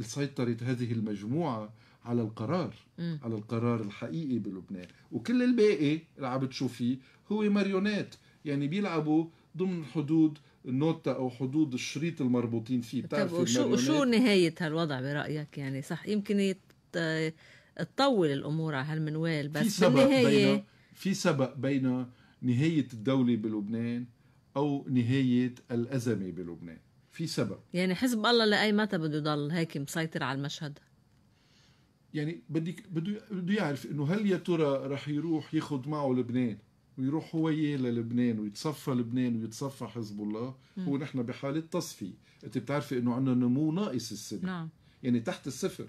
سيطرة هذه المجموعة على القرار م. على القرار الحقيقي بلبنان وكل الباقي اللي عم بتشوفيه هو ماريونات يعني بيلعبوا ضمن حدود النوتة أو حدود الشريط المربوطين فيه طيب وشو شو نهاية هالوضع برأيك يعني صح يمكن تطول الأمور على هالمنوال بس في سبق بين في سبق بين نهاية الدولة بلبنان أو نهاية الأزمة بلبنان في سبق يعني حزب الله لأي متى بده يضل هيك مسيطر على المشهد يعني بدك بده بده يعرف انه هل يا ترى رح يروح ياخذ معه لبنان ويروح هو للبنان ويتصفى لبنان ويتصفى حزب الله هو نحن بحاله تصفيه انت بتعرفي انه عندنا نمو ناقص السنه نعم. يعني تحت الصفر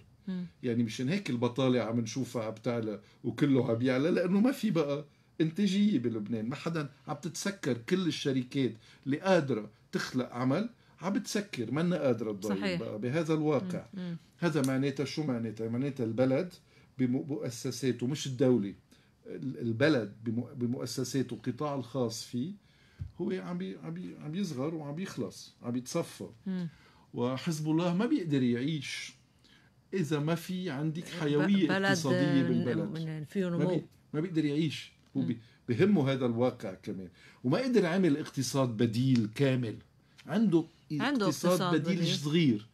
يعني مشان هيك البطاله عم نشوفها عم تعلى وكله عم يعلى لانه ما في بقى انتاجيه بلبنان ما حدا عم تتسكر كل الشركات اللي قادره تخلق عمل عم بتسكر منا قادره تضل بقى بهذا الواقع مم. مم. هذا معناتها شو معناتها معناتها البلد بمؤسساته مش الدوله البلد بمؤسساته القطاع الخاص فيه هو عم عم عم يصغر وعم بيخلص عم بيتصفى وحزب الله ما بيقدر يعيش اذا ما في عندك حيويه اقتصاديه بالبلد نمو ما, بي... ما بيقدر يعيش هو بي... بهمه هذا الواقع كمان وما قدر عمل اقتصاد بديل كامل عنده, عنده اقتصاد, اقتصاد بديل, بديل صغير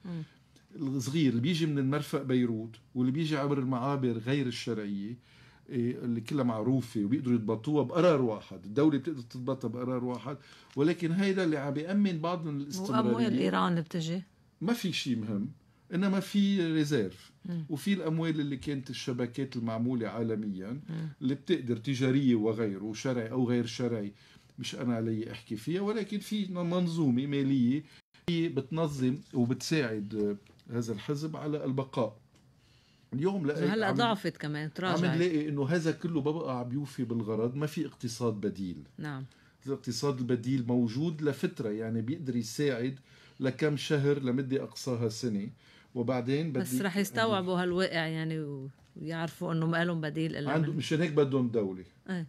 الصغير اللي بيجي من المرفق بيروت واللي بيجي عبر المعابر غير الشرعيه إيه، اللي كلها معروفة وبيقدروا يضبطوها بقرار واحد الدولة بتقدر تضبطها بقرار واحد ولكن هيدا اللي عم بيأمن بعض من الاستمرارية وأموال إيران اللي بتجي ما في شيء مهم انما في ريزيرف وفي الاموال اللي كانت الشبكات المعموله عالميا اللي بتقدر تجاريه وغيره شرعي او غير شرعي مش انا علي احكي فيها ولكن في منظومه ماليه هي بتنظم وبتساعد هذا الحزب على البقاء اليوم لقيت هلا ضعفت كمان تراجعت عم نلاقي انه هذا كله بقى عم يوفي بالغرض ما في اقتصاد بديل نعم الاقتصاد البديل موجود لفتره يعني بيقدر يساعد لكم شهر لمده اقصاها سنه وبعدين بدي بس رح يستوعبوا هالواقع يعني ويعرفوا انه ما لهم بديل الا من... مشان هيك بدهم دوله ايه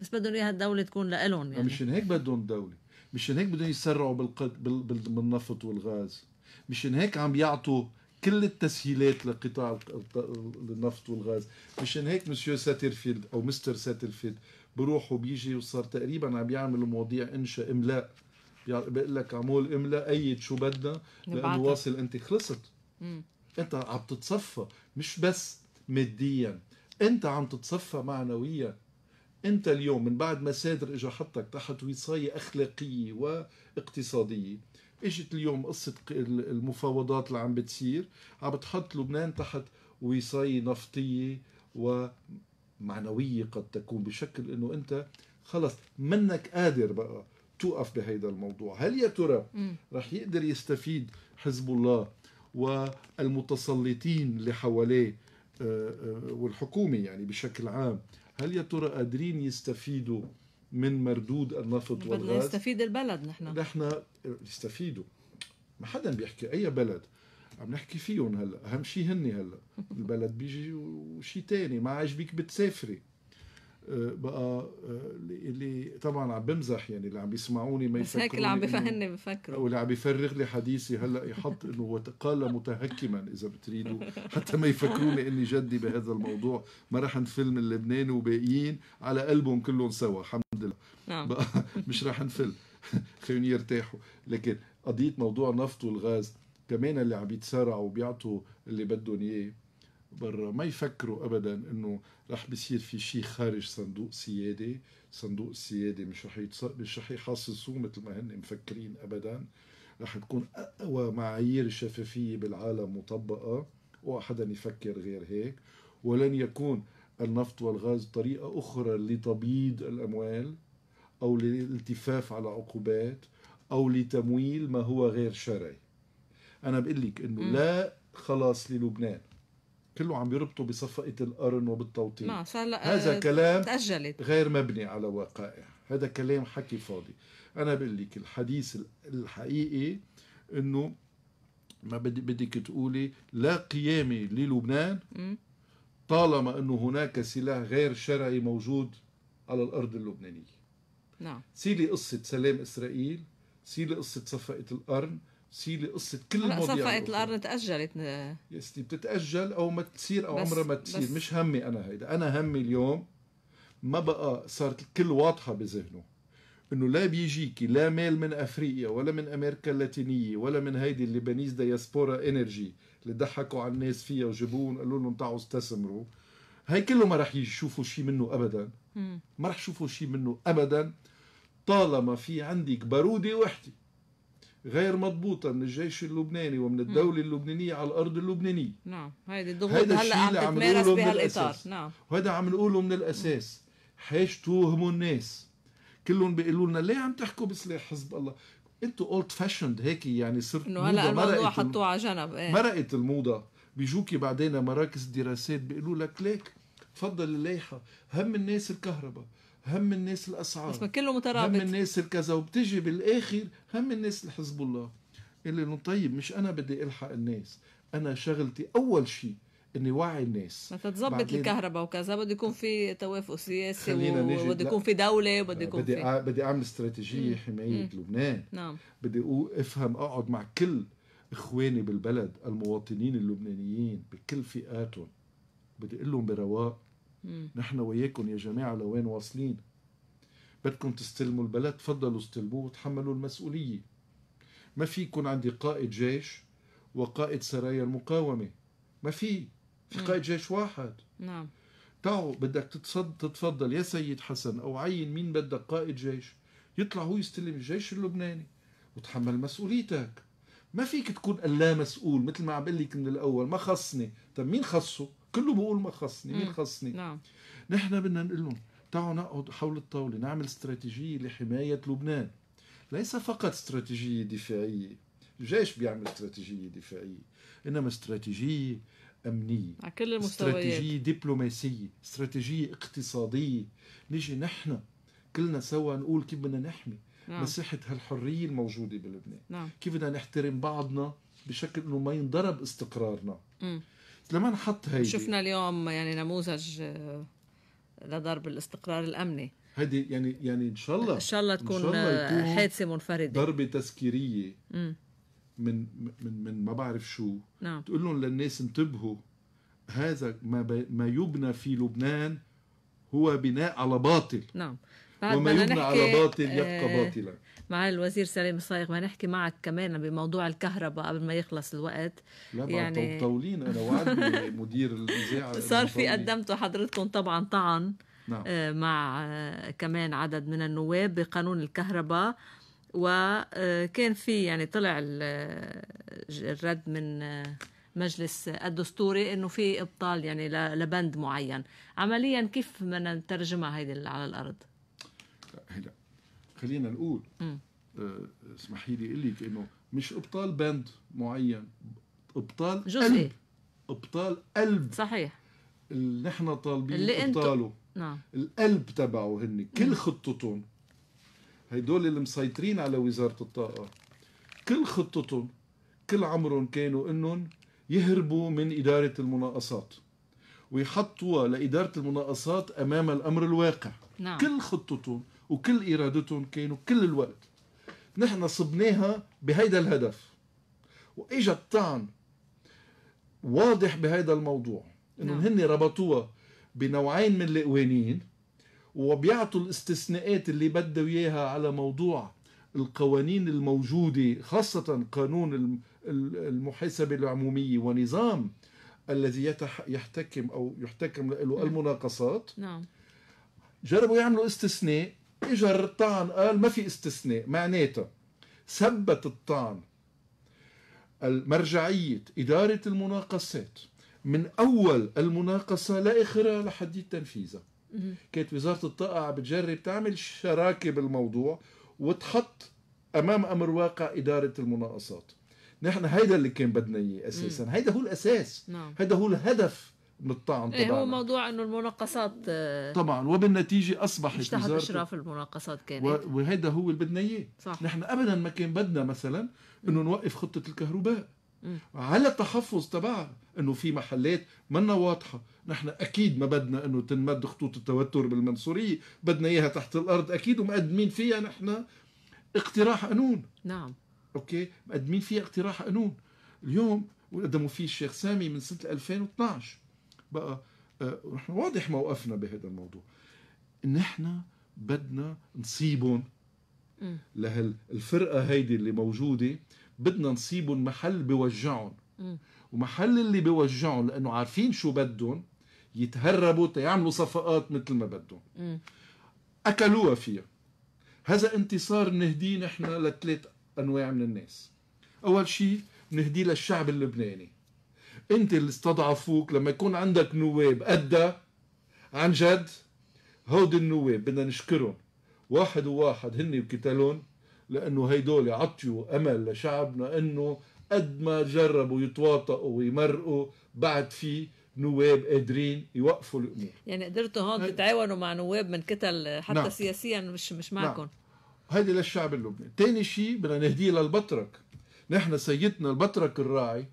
بس بدهم اياها الدوله تكون لهم يعني مشان هيك بدهم دوله مشان هيك بدهم يسرعوا بالقد... بال... بالنفط والغاز مشان هيك عم يعطوا كل التسهيلات لقطاع النفط والغاز مشان هيك مسيو ساترفيلد او مستر ساترفيلد بروح وبيجي وصار تقريبا عم بيعمل مواضيع انشاء املاء بقول لك عمول املاء ايد شو بدنا لانه واصل انت خلصت مم. انت عم تتصفى مش بس ماديا انت عم تتصفى معنويا انت اليوم من بعد ما سادر اجى حطك تحت وصايه اخلاقيه واقتصاديه اجت اليوم قصه المفاوضات اللي عم بتصير عم بتحط لبنان تحت وصايه نفطيه ومعنويه قد تكون بشكل انه انت خلص منك قادر بقى توقف بهيدا الموضوع هل يا ترى رح يقدر يستفيد حزب الله والمتسلطين اللي حواليه آه، آه، والحكومه يعني بشكل عام هل يا ترى قادرين يستفيدوا من مردود النفط والغاز بدنا يستفيد البلد نحن نحن يستفيدوا ما حدا بيحكي اي بلد عم نحكي فيهم هلا اهم شيء هن هلا البلد بيجي وشي تاني ما عاجبك بتسافري بقى آه، اللي طبعا عم بمزح يعني اللي عم بيسمعوني ما بس هيك اللي عم بفهمني بفكروا واللي عم بيفرغ لي حديثي هلا يحط انه وقال متهكما اذا بتريدوا حتى ما يفكروني اني جدي بهذا الموضوع ما رح من لبنان وباقيين على قلبهم كلهم سوا الحمد لله نعم. بقى مش رح نفل خليهم يرتاحوا لكن قضيه موضوع النفط والغاز كمان اللي عم يتسارعوا وبيعطوا اللي بدهم اياه برا ما يفكروا ابدا انه رح بيصير في شيء خارج صندوق سيادي صندوق السياده مش رح يتص... مش رح يحصصوه مثل ما هن مفكرين ابدا رح تكون اقوى معايير الشفافيه بالعالم مطبقه واحدا يفكر غير هيك ولن يكون النفط والغاز طريقه اخرى لتبييض الاموال او للالتفاف على عقوبات او لتمويل ما هو غير شرعي انا بقول لك انه لا خلاص للبنان كله عم يربطوا بصفقة القرن وبالتوطين آه، هذا كلام تأجلت. غير مبني على وقائع هذا كلام حكي فاضي أنا بقول لك الحديث الحقيقي أنه ما بدي بدك تقولي لا قيامة للبنان طالما أنه هناك سلاح غير شرعي موجود على الأرض اللبنانية نعم سيلي قصة سلام إسرائيل سيلي قصة صفقة القرن سيلي قصه كل المواضيع صفقه الارض تاجلت يا ستي بتتاجل او ما تصير او عمرها ما تصير مش همي انا هيدا انا همي اليوم ما بقى صارت الكل واضحه بذهنه انه لا بيجيكي لا مال من افريقيا ولا من امريكا اللاتينيه ولا من هيدي اللبنيز دياسبورا انرجي اللي ضحكوا على الناس فيها وجابوهم قالوا لهم تعوا استثمروا هي كله ما رح يشوفوا شيء منه ابدا ما رح يشوفوا شيء منه ابدا طالما في عندك باروده وحده غير مضبوطة من الجيش اللبناني ومن الدولة اللبنانية على الأرض اللبنانية نعم هيدي الضغوط هلا عم تتمارس بهالإطار نعم وهذا عم نقوله من الأساس حيش توهموا الناس كلهم بيقولوا لنا ليه عم تحكوا بسلاح حزب الله انتوا اولد فاشند هيك يعني صرت انه هلا الموضوع حطوه على جنب ايه مرقت الموضه بيجوكي بعدين مراكز دراسات بيقولوا لك ليك تفضل الليحه هم الناس الكهرباء هم الناس الاسعار بس كله مترابط هم الناس الكذا وبتجي بالاخر هم الناس الحزب الله اللي انه طيب مش انا بدي الحق الناس انا شغلتي اول شيء اني وعي الناس ما تتظبط الكهرباء وكذا بده يكون في توافق سياسي وبده يكون في دوله وبده آه، يكون بدي في... بدي اعمل استراتيجيه حمايه مم. لبنان نعم بدي افهم اقعد مع كل اخواني بالبلد المواطنين اللبنانيين بكل فئاتهم بدي اقول لهم برواق نحن وياكم يا جماعة لوين واصلين بدكم تستلموا البلد تفضلوا استلموه وتحملوا المسؤولية ما في يكون عندي قائد جيش وقائد سرايا المقاومة ما في في قائد جيش واحد نعم تعوا بدك تتصد تتفضل يا سيد حسن او عين مين بدك قائد جيش يطلع هو يستلم الجيش اللبناني وتحمل مسؤوليتك ما فيك تكون لا مسؤول مثل ما عم لك من الاول ما خصني طب مين خصه كله بيقول ما خصني مين خصني نعم نحن بدنا نقول لهم تعالوا نقعد حول الطاوله نعمل استراتيجيه لحمايه لبنان ليس فقط استراتيجيه دفاعيه الجيش بيعمل استراتيجيه دفاعيه انما استراتيجيه امنيه على كل المستويات استراتيجيه دبلوماسيه استراتيجيه اقتصاديه نجي نحن كلنا سوا نقول كيف بدنا نحمي نعم. مساحه هالحريه الموجوده بلبنان نعم. كيف بدنا نحترم بعضنا بشكل انه ما ينضرب استقرارنا مم. لما نحط هيدي شفنا اليوم يعني نموذج آه، لضرب الاستقرار الامني هيدي يعني يعني ان شاء الله ان شاء الله تكون, آه، حادثه منفرده ضربه تذكيريه من من من ما بعرف شو نعم. تقول لهم للناس انتبهوا هذا ما ما يبنى في لبنان هو بناء على باطل نعم وما يبنى على باطل آه، يبقى باطلا مع الوزير سليم الصايغ ما نحكي معك كمان بموضوع الكهرباء قبل ما يخلص الوقت لا يعني طولين انا وعدني مدير الاذاعه صار في قدمتوا حضرتكم طبعا طعن نعم. آه، مع آه، كمان عدد من النواب بقانون الكهرباء وكان في يعني طلع الرد من مجلس الدستوري انه في ابطال يعني لبند معين عمليا كيف بدنا نترجمها هيدي على الارض هلا خلينا نقول آه، اسمحي لي اقول لك انه مش ابطال بند معين ابطال جزئي ابطال قلب صحيح اللي نحن طالبين اللي ابطاله نعم القلب تبعه هن كل خطتهم هدول اللي مسيطرين على وزاره الطاقه كل خطتهم كل عمرهم كانوا انهم يهربوا من اداره المناقصات ويحطوها لاداره المناقصات امام الامر الواقع نعم. كل خطتهم وكل ارادتهم كانوا كل الوقت نحن صبناها بهيدا الهدف واجا الطعن واضح بهيدا الموضوع انه نعم. هن ربطوها بنوعين من القوانين وبيعطوا الاستثناءات اللي بدوا اياها على موضوع القوانين الموجوده خاصه قانون المحاسبه العموميه ونظام الذي يحتكم او يحتكم له نعم. المناقصات نعم جربوا يعملوا استثناء اجى الطعن قال ما في استثناء معناته ثبت الطعن مرجعية إدارة المناقصات من أول المناقصة لآخرها لحد تنفيذها كانت وزارة الطاقة عم بتجرب تعمل شراكة بالموضوع وتحط أمام أمر واقع إدارة المناقصات نحن هيدا اللي كان بدنا اياه اساسا هيدا هو الاساس نعم. هيدا هو الهدف من الطعن طبعا إيه، هو موضوع انه المناقصات آه، طبعا وبالنتيجه اصبحت مش تحت اشراف المناقصات كانت وهذا هو اللي بدنا اياه نحن ابدا ما كان بدنا مثلا انه نوقف خطه الكهرباء مم. على التحفظ تبعها انه في محلات منا واضحه نحن اكيد ما بدنا انه تنمد خطوط التوتر بالمنصوريه بدنا اياها تحت الارض اكيد ومقدمين فيها نحن اقتراح قانون نعم اوكي مقدمين فيها اقتراح قانون اليوم وقدموا فيه الشيخ سامي من سنه 2012 بقى نحن آه، واضح موقفنا بهذا الموضوع نحن بدنا نصيبهم لهالفرقه هيدي اللي موجوده بدنا نصيبهم محل بوجعهم ومحل اللي بوجعهم لانه عارفين شو بدهم يتهربوا تيعملوا صفقات مثل ما بدهم اكلوها فيها هذا انتصار نهديه نحن لثلاث انواع من الناس اول شيء نهديه للشعب اللبناني انت اللي استضعفوك لما يكون عندك نواب قد عن جد هودي النواب بدنا نشكرهم واحد وواحد هن وكتالون لانه هيدول عطيوا امل لشعبنا انه قد ما جربوا يتواطئوا ويمرقوا بعد في نواب قادرين يوقفوا الامور يعني قدرتوا هون تتعاونوا مع نواب من كتل حتى نعم. سياسيا مش مش نعم. معكم نعم. هيدي للشعب اللبناني ثاني شيء بدنا نهديه للبطرك نحن سيدنا البطرك الراعي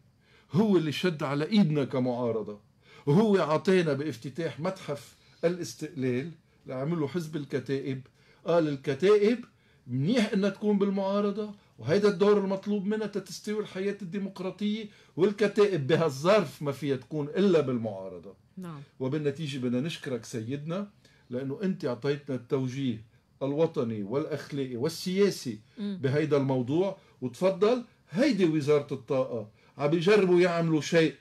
هو اللي شد على ايدنا كمعارضه وهو عطينا بافتتاح متحف الاستقلال اللي عمله حزب الكتائب قال الكتائب منيح انها تكون بالمعارضه وهيدا الدور المطلوب منها تتستوي الحياه الديمقراطيه والكتائب بهالظرف ما فيها تكون الا بالمعارضه نعم. وبالنتيجه بدنا نشكرك سيدنا لانه انت اعطيتنا التوجيه الوطني والاخلاقي والسياسي بهيدا الموضوع وتفضل هيدي وزاره الطاقه عم بيجربوا يعملوا شيء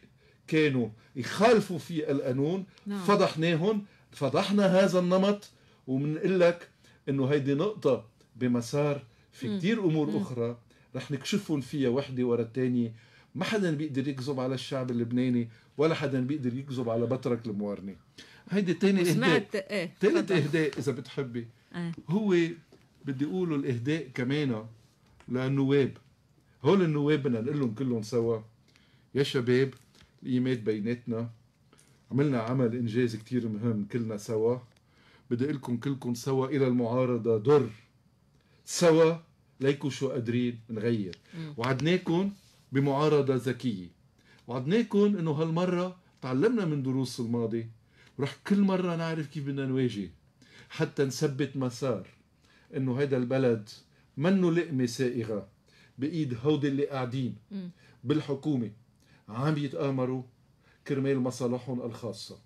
كانوا يخالفوا فيه القانون نعم. فضحناهم فضحنا هذا النمط ومنقول لك انه هيدي نقطه بمسار في كثير امور مم. اخرى رح نكشفهم فيها وحده ورا الثانيه ما حدا بيقدر يكذب على الشعب اللبناني ولا حدا بيقدر يكذب على بطرك الموارنه هيدي ثاني اهداء ايه ثالث اهداء اذا بتحبي ايه. هو بدي اقوله الاهداء كمان للنواب هول النواب بدنا نقول لهم كلهم سوا يا شباب القيمات بيناتنا عملنا عمل انجاز كتير مهم كلنا سوا بدي اقول لكم كلكم سوا الى المعارضه در سوا ليكو شو قادرين نغير وعدناكم بمعارضه ذكيه وعدناكم انه هالمره تعلمنا من دروس الماضي ورح كل مره نعرف كيف بدنا نواجه حتى نثبت مسار انه هذا البلد منه لقمه سائغه بايد هودي اللي قاعدين بالحكومه عم يتامروا كرمال مصالحهم الخاصه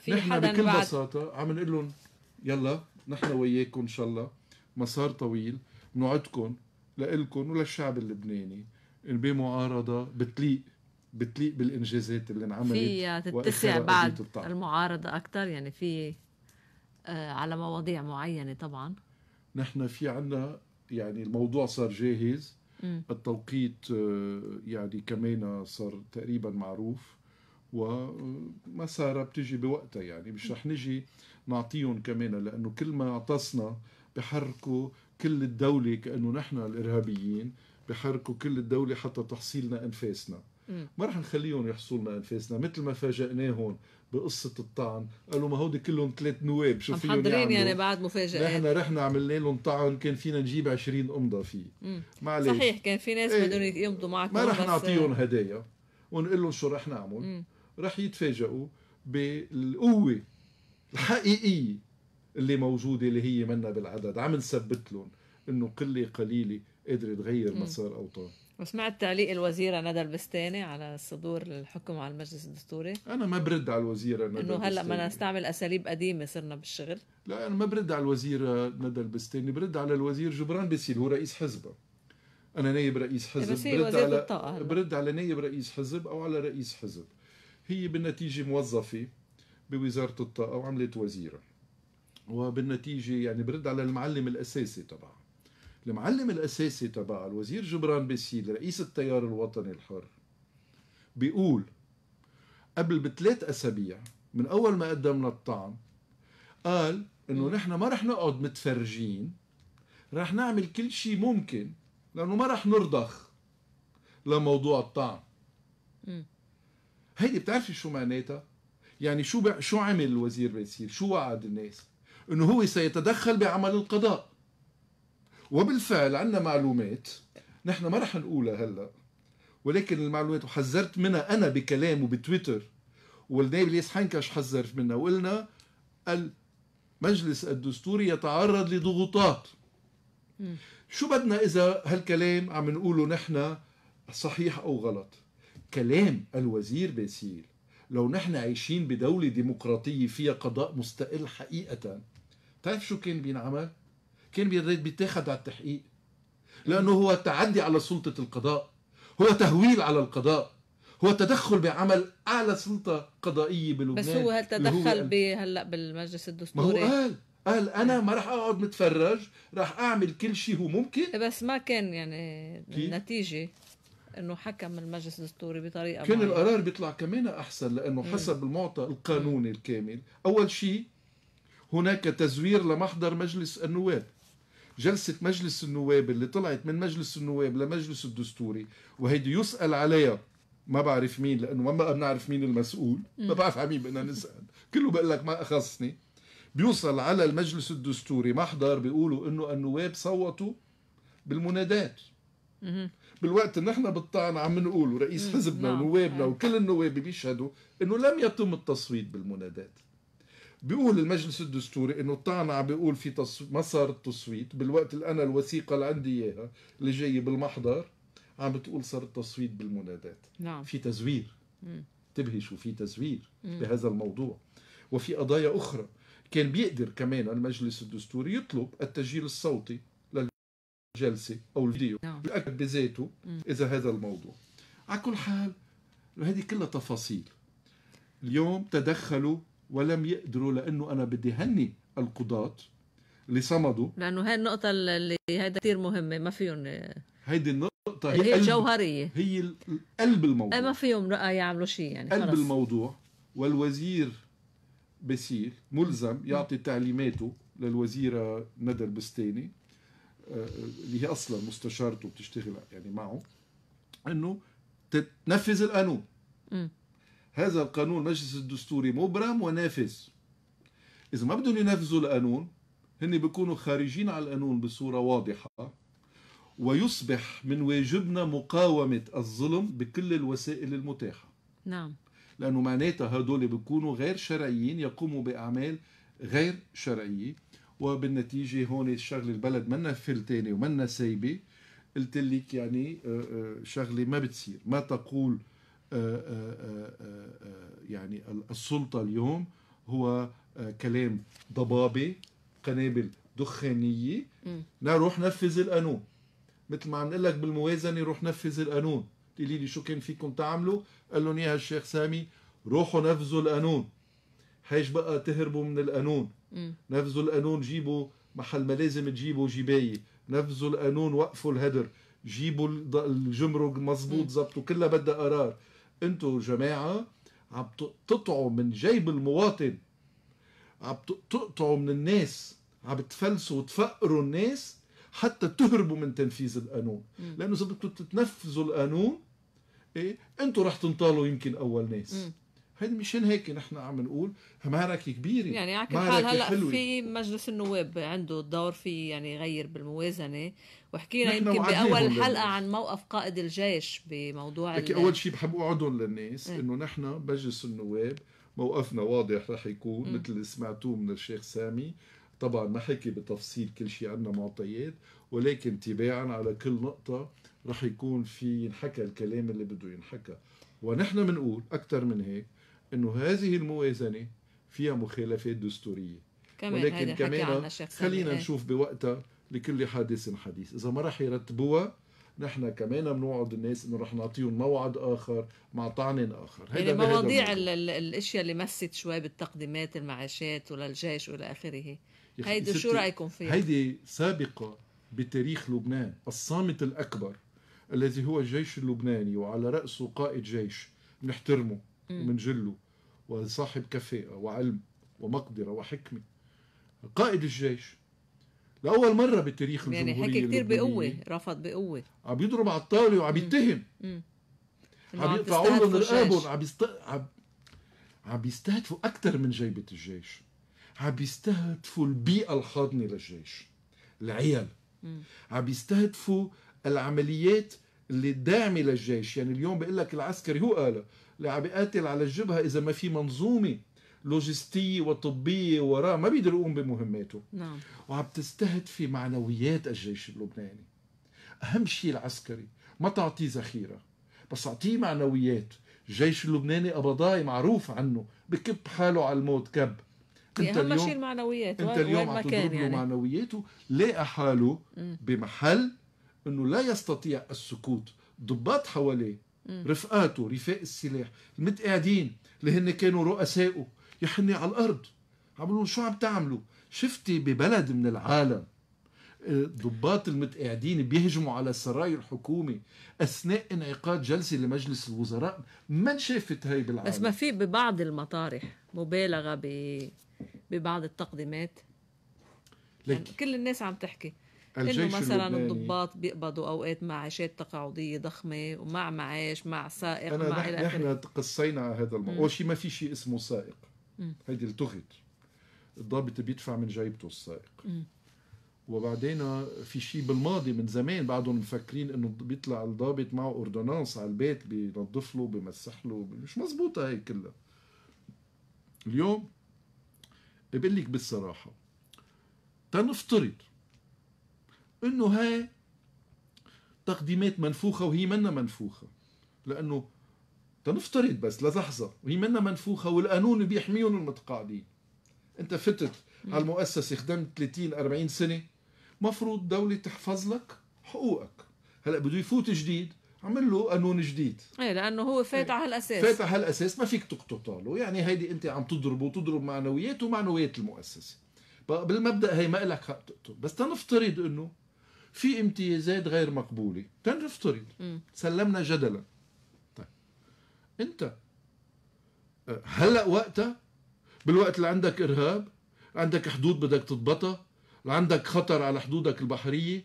في نحن حدا بكل بعد... بساطه عم نقول لهم يلا نحن وياكم ان شاء الله مسار طويل نعدكم لإلكم وللشعب اللبناني بمعارضه بتليق بتليق بالانجازات اللي انعملت في تتسع بعد المعارضه اكثر يعني في آه على مواضيع معينه طبعا نحن في عنا يعني الموضوع صار جاهز التوقيت آه، يعني كمان صار تقريبا معروف ومسارة بتجي بوقتها يعني مش رح نجي نعطيهم كمان لأنه كل ما عطسنا بحركوا كل الدولة كأنه نحن الإرهابيين بحركوا كل الدولة حتى تحصيلنا أنفاسنا ما رح نخليهم يحصلنا أنفاسنا مثل ما فاجأناهم بقصه الطعن قالوا ما هودي كلهم ثلاث نواب شو فيهم محضرين يعني بعد مفاجأة نحن رحنا عملنا لهم طعن كان فينا نجيب 20 امضه فيه معلش صحيح كان في ناس ايه بدهم يمضوا معك ما رح نعطيهم هدايا ونقول لهم شو رح نعمل رح يتفاجئوا بالقوه الحقيقيه اللي موجوده اللي هي منا بالعدد عم نثبت لهم انه قله قليله قادره تغير مسار اوطان وسمعت تعليق الوزيره ندى البستاني على صدور الحكم على المجلس الدستوري انا ما برد على الوزيره ندى انه هلا بدنا نستعمل اساليب قديمه صرنا بالشغل لا انا ما برد على الوزيره ندى البستاني برد على الوزير جبران بسيل هو رئيس حزبها انا نائب رئيس حزب برد على الطاقة برد على نائب رئيس حزب او على رئيس حزب هي بالنتيجه موظفه بوزاره الطاقه وعملت وزيره وبالنتيجه يعني برد على المعلم الاساسي تبعها المعلم الاساسي تبع الوزير جبران باسيل رئيس التيار الوطني الحر بيقول قبل بثلاث اسابيع من اول ما قدمنا الطعن قال انه نحن ما رح نقعد متفرجين رح نعمل كل شيء ممكن لانه ما رح نرضخ لموضوع الطعن هيدي بتعرفي شو معناتها؟ يعني شو شو عمل الوزير باسيل شو وعد الناس؟ انه هو سيتدخل بعمل القضاء وبالفعل عندنا معلومات نحن ما رح نقولها هلا ولكن المعلومات وحذرت منها انا بكلام وبتويتر والنائب الياس حنكش حذر منها وقلنا المجلس الدستوري يتعرض لضغوطات شو بدنا اذا هالكلام عم نقوله نحن صحيح او غلط كلام الوزير باسيل لو نحن عايشين بدولة ديمقراطية فيها قضاء مستقل حقيقة تعرف شو كان بينعمل؟ كان بيتاخد على التحقيق لأنه هو تعدي على سلطة القضاء هو تهويل على القضاء هو تدخل بعمل اعلى سلطه قضائيه بلبنان بس هو هل تدخل هلا بالمجلس الدستوري ما هو قال قال انا ما راح اقعد متفرج راح اعمل كل شيء هو ممكن بس ما كان يعني النتيجه انه حكم المجلس الدستوري بطريقه كان معينة. القرار بيطلع كمان احسن لانه حسب المعطى القانوني الكامل اول شيء هناك تزوير لمحضر مجلس النواب جلسة مجلس النواب اللي طلعت من مجلس النواب لمجلس الدستوري وهيدي يسأل عليها ما بعرف مين لأنه ما بنعرف مين المسؤول ما بعرف على مين بدنا نسأل كله بقول لك ما أخصني بيوصل على المجلس الدستوري محضر بيقولوا انه النواب صوتوا بالمنادات بالوقت نحن بالطعن عم نقول رئيس حزبنا نعم. ونوابنا نعم. وكل النواب بيشهدوا انه لم يتم التصويت بالمنادات بيقول المجلس الدستوري انه عم بيقول في تص... مسار التصويت بالوقت اللي انا الوثيقه اللي عندي اياها اللي جايه بالمحضر عم بتقول صار التصويت بالمنادات نعم. في تزوير انتبهي شو في تزوير مم. بهذا الموضوع وفي قضايا اخرى كان بيقدر كمان المجلس الدستوري يطلب التسجيل الصوتي للجلسه او الفيديو نعم. يأكد بذاته اذا هذا الموضوع على كل حال هذه كلها تفاصيل اليوم تدخلوا ولم يقدروا لانه انا بدي هني القضاة اللي صمدوا لانه هاي النقطة اللي هيدا كثير مهمة ما فيهم آه، هيدي النقطة هي, هي الجوهرية هي قلب الموضوع إيه، ما فيهم يعملوا شيء يعني قلب خلص. الموضوع والوزير بصير ملزم يعطي تعليماته للوزيرة ندى البستاني آه، اللي هي اصلا مستشارته بتشتغل يعني معه انه تنفذ القانون هذا القانون المجلس الدستوري مبرم ونافذ إذا ما بدهم ينفذوا القانون هن بيكونوا خارجين على القانون بصورة واضحة ويصبح من واجبنا مقاومة الظلم بكل الوسائل المتاحة نعم لأنه معناتها هدول بيكونوا غير شرعيين يقوموا بأعمال غير شرعية وبالنتيجة هون الشغلة البلد منا فلتانة ومنا سايبة قلت لك يعني آه، آه، شغلة ما بتصير ما تقول آه، آه، آه، يعني السلطه اليوم هو كلام ضبابه قنابل دخانيه نروح نفذ القانون مثل ما عم نقول لك بالموازنه روح نفذ القانون تقولي لي شو كان فيكم تعملوا قال لهم اياها الشيخ سامي روحوا نفذوا القانون هيش بقى تهربوا من القانون نفذوا القانون جيبوا محل ما لازم تجيبوا جبايه نفذوا القانون وقفوا الهدر جيبوا الجمرك مزبوط زبطوا كلها بدها قرار انتوا جماعه عم تقطعوا من جيب المواطن عم تقطعوا من الناس عم تفلسوا وتفقروا الناس حتى تهربوا من تنفيذ القانون لانه اذا بدكم تنفذوا القانون ايه انتوا رح تنطالوا يمكن اول ناس هيدي مشان هيك نحن عم نقول معركه كبيره يعني على كل حال هلا حلوي. في مجلس النواب عنده دور في يعني يغير بالموازنه وحكينا يمكن باول حلقه عن موقف قائد الجيش بموضوع لكن اول شيء بحب اوعدهم للناس إيه. انه نحن مجلس النواب موقفنا واضح رح يكون م. إيه. مثل اللي سمعتوه من الشيخ سامي طبعا ما حكي بتفصيل كل شيء عندنا معطيات ولكن تباعا على كل نقطه رح يكون في ينحكى الكلام اللي بده ينحكى ونحن بنقول اكثر من هيك انه هذه الموازنه فيها مخالفات دستوريه كمان ولكن كمان خلينا إيه. نشوف بوقتها لكل حادث حديث اذا ما راح يرتبوها نحن كمان بنوعد الناس انه رح نعطيهم موعد اخر مع طعن اخر يعني مواضيع الاشياء اللي مست شوي بالتقديمات المعاشات وللجيش والى اخره هيدي شو رايكم فيها؟ هيدي سابقه بتاريخ لبنان الصامت الاكبر الذي هو الجيش اللبناني وعلى راسه قائد جيش نحترمه ومن جله وصاحب كفاءة وعلم ومقدرة وحكمة قائد الجيش لأول مرة بتاريخ يعني الجمهورية يعني حكي كتير بقوة رفض بقوة عم يضرب على الطاولة وعم يتهم عم يقطعوا لهم رقابهم عم يست... عم عم بيستهدفوا أكثر من جيبة الجيش عم بيستهدفوا البيئة الحاضنة للجيش العيال عم بيستهدفوا العمليات اللي الداعمه للجيش يعني اليوم بقول لك العسكري هو قال اللي عم بيقاتل على الجبهه اذا ما في منظومه لوجستيه وطبيه وراه ما بيقدر يقوم بمهماته نعم وعم تستهدفي معنويات الجيش اللبناني اهم شيء العسكري ما تعطيه ذخيره بس اعطيه معنويات الجيش اللبناني قبضاي معروف عنه بكب حاله على الموت كب انت اليوم شيء المعنويات انت اليوم عم تضرب له يعني. معنوياته لاقى حاله بمحل انه لا يستطيع السكوت ضباط حواليه رفقاته رفاق السلاح المتقاعدين اللي هن كانوا رؤسائه يحني على الارض عم شو عم تعملوا شفتي ببلد من العالم آه، ضباط المتقاعدين بيهجموا على سراي الحكومة أثناء انعقاد جلسة لمجلس الوزراء ما شافت هاي بالعالم بس ما في ببعض المطارح مبالغة ب... ببعض التقديمات لك. يعني كل الناس عم تحكي انه مثلا اللبناني. الضباط بيقبضوا اوقات معاشات تقاعديه ضخمه ومع معاش مع سائق أنا مع الى نحن قصينا على هذا الموضوع اول شيء ما في شيء اسمه سائق هيدي التغت الضابط بيدفع من جيبته السائق م. وبعدين في شيء بالماضي من زمان بعدهم مفكرين انه بيطلع الضابط معه اوردونانس على البيت بينظف له بمسح له مش مزبوطه هي كلها اليوم بقول لك بالصراحه تنفترض انه هاي تقديمات منفوخه وهي منا منفوخه لانه تنفترض بس للحظه وهي منا منفوخه والقانون بيحميهم المتقاعدين انت فتت على المؤسسه خدمت 30 40 سنه مفروض الدوله تحفظ لك حقوقك هلا بده يفوت جديد عمل له قانون جديد ايه لانه هو فات إيه. على هالاساس فات على هالاساس ما فيك تقتطاله يعني هيدي انت عم تضربه وتضرب معنويات ومعنويات المؤسسه بالمبدا هي ما لك حق تقتل بس تنفترض انه في امتيازات غير مقبوله تنفترض سلمنا جدلا طيب انت آه، هلا وقتها بالوقت اللي عندك ارهاب عندك حدود بدك تضبطها عندك خطر على حدودك البحريه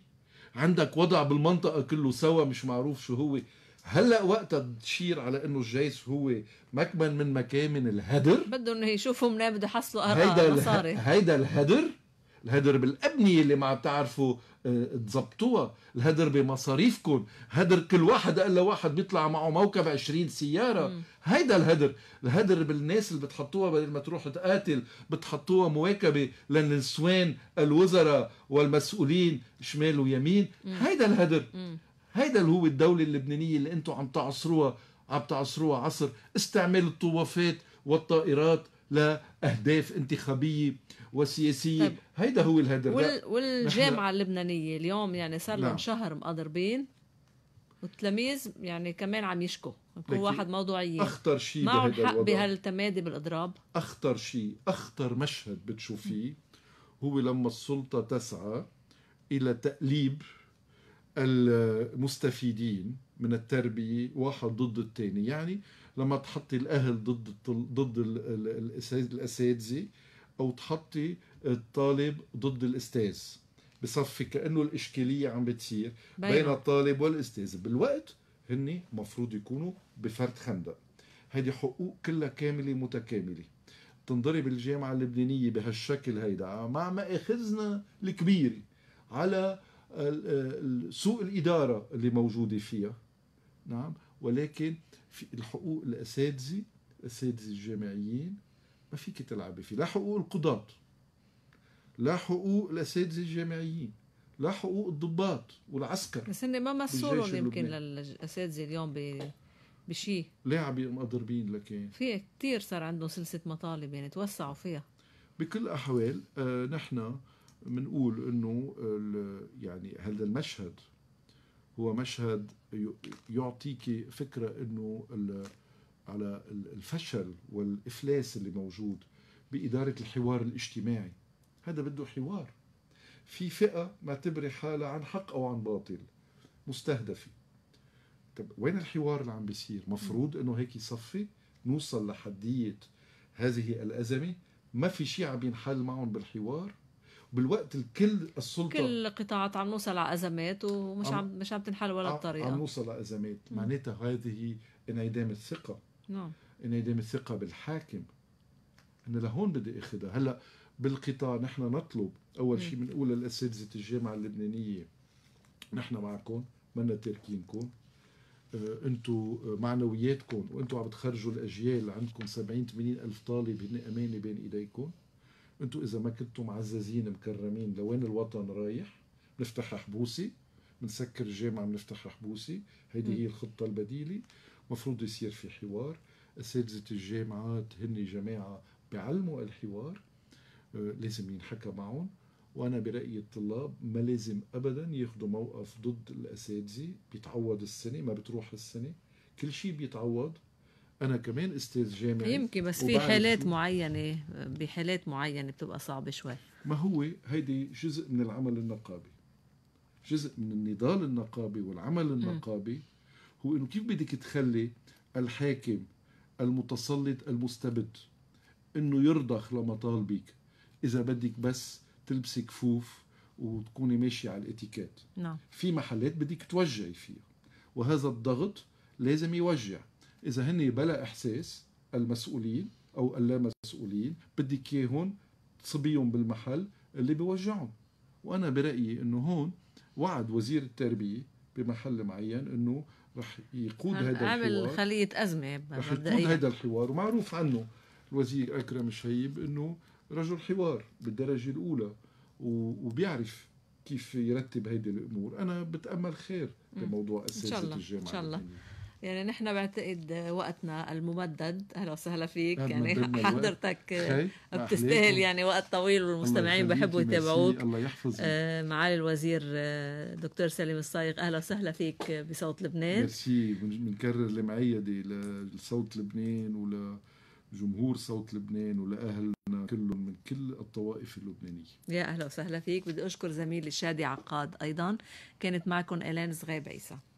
عندك وضع بالمنطقه كله سوا مش معروف شو هو هلا وقتها تشير على انه الجيش هو مكمن من مكامن الهدر بدهم يشوفوا منين بده يحصلوا هيدا مصاري هيدا الهدر الهدر بالابنيه اللي ما بتعرفوا آه، تزبطوها تظبطوها الهدر بمصاريفكم هدر كل واحد قال واحد بيطلع معه موكب 20 سياره مم. هيدا الهدر الهدر بالناس اللي بتحطوها بدل ما تروح تقاتل بتحطوها مواكبه للنسوان الوزراء والمسؤولين شمال ويمين مم. هيدا الهدر مم. هيدا اللي هو الدوله اللبنانيه اللي انتم عم تعصروها عم تعصروها عصر استعمال الطوافات والطائرات لاهداف انتخابيه وسياسيه طيب. هيدا هو الهدف وال... والجامعه اللبنانيه اليوم يعني صار لهم نعم. شهر مقضربين والتلاميذ يعني كمان عم يشكوا كل واحد موضوعي اخطر شيء معهم حق بهالتمادي بالاضراب اخطر شيء اخطر مشهد بتشوفيه هو لما السلطه تسعى الى تأليب المستفيدين من التربيه واحد ضد الثاني يعني لما تحطي الاهل ضد ضد الاساتذه او تحطي الطالب ضد الاستاذ بصفي كانه الاشكاليه عم بتصير بين الطالب والاستاذ بالوقت هن مفروض يكونوا بفرد خندق هيدي حقوق كلها كامله متكامله تنضرب الجامعه اللبنانيه بهالشكل هيدا مع ماخذنا الكبير على سوء الاداره اللي موجوده فيها نعم ولكن في الحقوق الاساتذه الاساتذه الجامعيين ما فيك تلعبي فيه لا حقوق القضاة لا حقوق الاساتذه الجامعيين لا حقوق الضباط والعسكر بس هن ما مسولهم يمكن للاساتذه اليوم بشيء ليه عم مضربين لكن في كثير صار عندهم سلسله مطالب يعني توسعوا فيها بكل الاحوال آه نحن بنقول انه يعني هذا المشهد هو مشهد يعطيك فكرة أنه على الفشل والإفلاس اللي موجود بإدارة الحوار الاجتماعي هذا بده حوار في فئة معتبرة حالها عن حق أو عن باطل مستهدفة طب وين الحوار اللي عم بيصير مفروض أنه هيك يصفي نوصل لحدية هذه الأزمة ما في شيء عم ينحل معهم بالحوار بالوقت الكل السلطه كل القطاعات عم نوصل على ازمات ومش عم مش عم تنحل ولا بطريقه عم نوصل على ازمات معناتها هذه انعدام الثقه نعم انعدام الثقه بالحاكم انا لهون بدي اخذها هلا بالقطاع نحن نطلب اول شيء بنقول لاساتذه الجامعه اللبنانيه نحن معكم منا تاركينكم انتم آه، معنوياتكم وانتم عم تخرجوا الاجيال عندكم 70 80 الف طالب هن امانه بين ايديكم انتوا اذا ما كنتوا معززين مكرمين لوين الوطن رايح بنفتح حبوسي بنسكر الجامعه بنفتح حبوسي هيدي هي الخطه البديله مفروض يصير في حوار اساتذه الجامعات هن جماعه بيعلموا الحوار آه، لازم ينحكى معهم وانا برايي الطلاب ما لازم ابدا ياخذوا موقف ضد الاساتذه بيتعوض السنه ما بتروح السنه كل شيء بيتعوض انا كمان استاذ جامعي يمكن بس في حالات معينه بحالات معينه بتبقى صعبه شوي ما هو هيدي جزء من العمل النقابي جزء من النضال النقابي والعمل النقابي هو انه كيف بدك تخلي الحاكم المتسلط المستبد انه يرضخ لمطالبك اذا بدك بس تلبسي كفوف وتكوني ماشيه على الاتيكيت نعم في محلات بدك توجعي فيها وهذا الضغط لازم يوجع اذا هن بلا احساس المسؤولين او اللا مسؤولين بدك اياهم تصبيهم بالمحل اللي بيوجعهم وانا برايي انه هون وعد وزير التربيه بمحل معين انه رح يقود هذا الحوار عمل خليه ازمه رح يقود هذا الحوار ومعروف عنه الوزير اكرم شهيب انه رجل حوار بالدرجه الاولى وبيعرف كيف يرتب هيدي الامور انا بتامل خير بموضوع اساسه الجامعه ان شاء الله يعني نحن بعتقد وقتنا الممدد اهلا وسهلا فيك يعني حضرتك بتستاهل يعني وقت طويل والمستمعين بحبوا يتابعوك الله يحفظك آه، معالي الوزير آه، دكتور سليم الصايغ اهلا وسهلا فيك بصوت لبنان ميرسي بنكرر المعيده لصوت لبنان ولجمهور صوت لبنان ولاهلنا كلهم من كل الطوائف اللبنانيه. يا اهلا وسهلا فيك، بدي اشكر زميلي شادي عقاد ايضا، كانت معكم الان صغيب عيسى.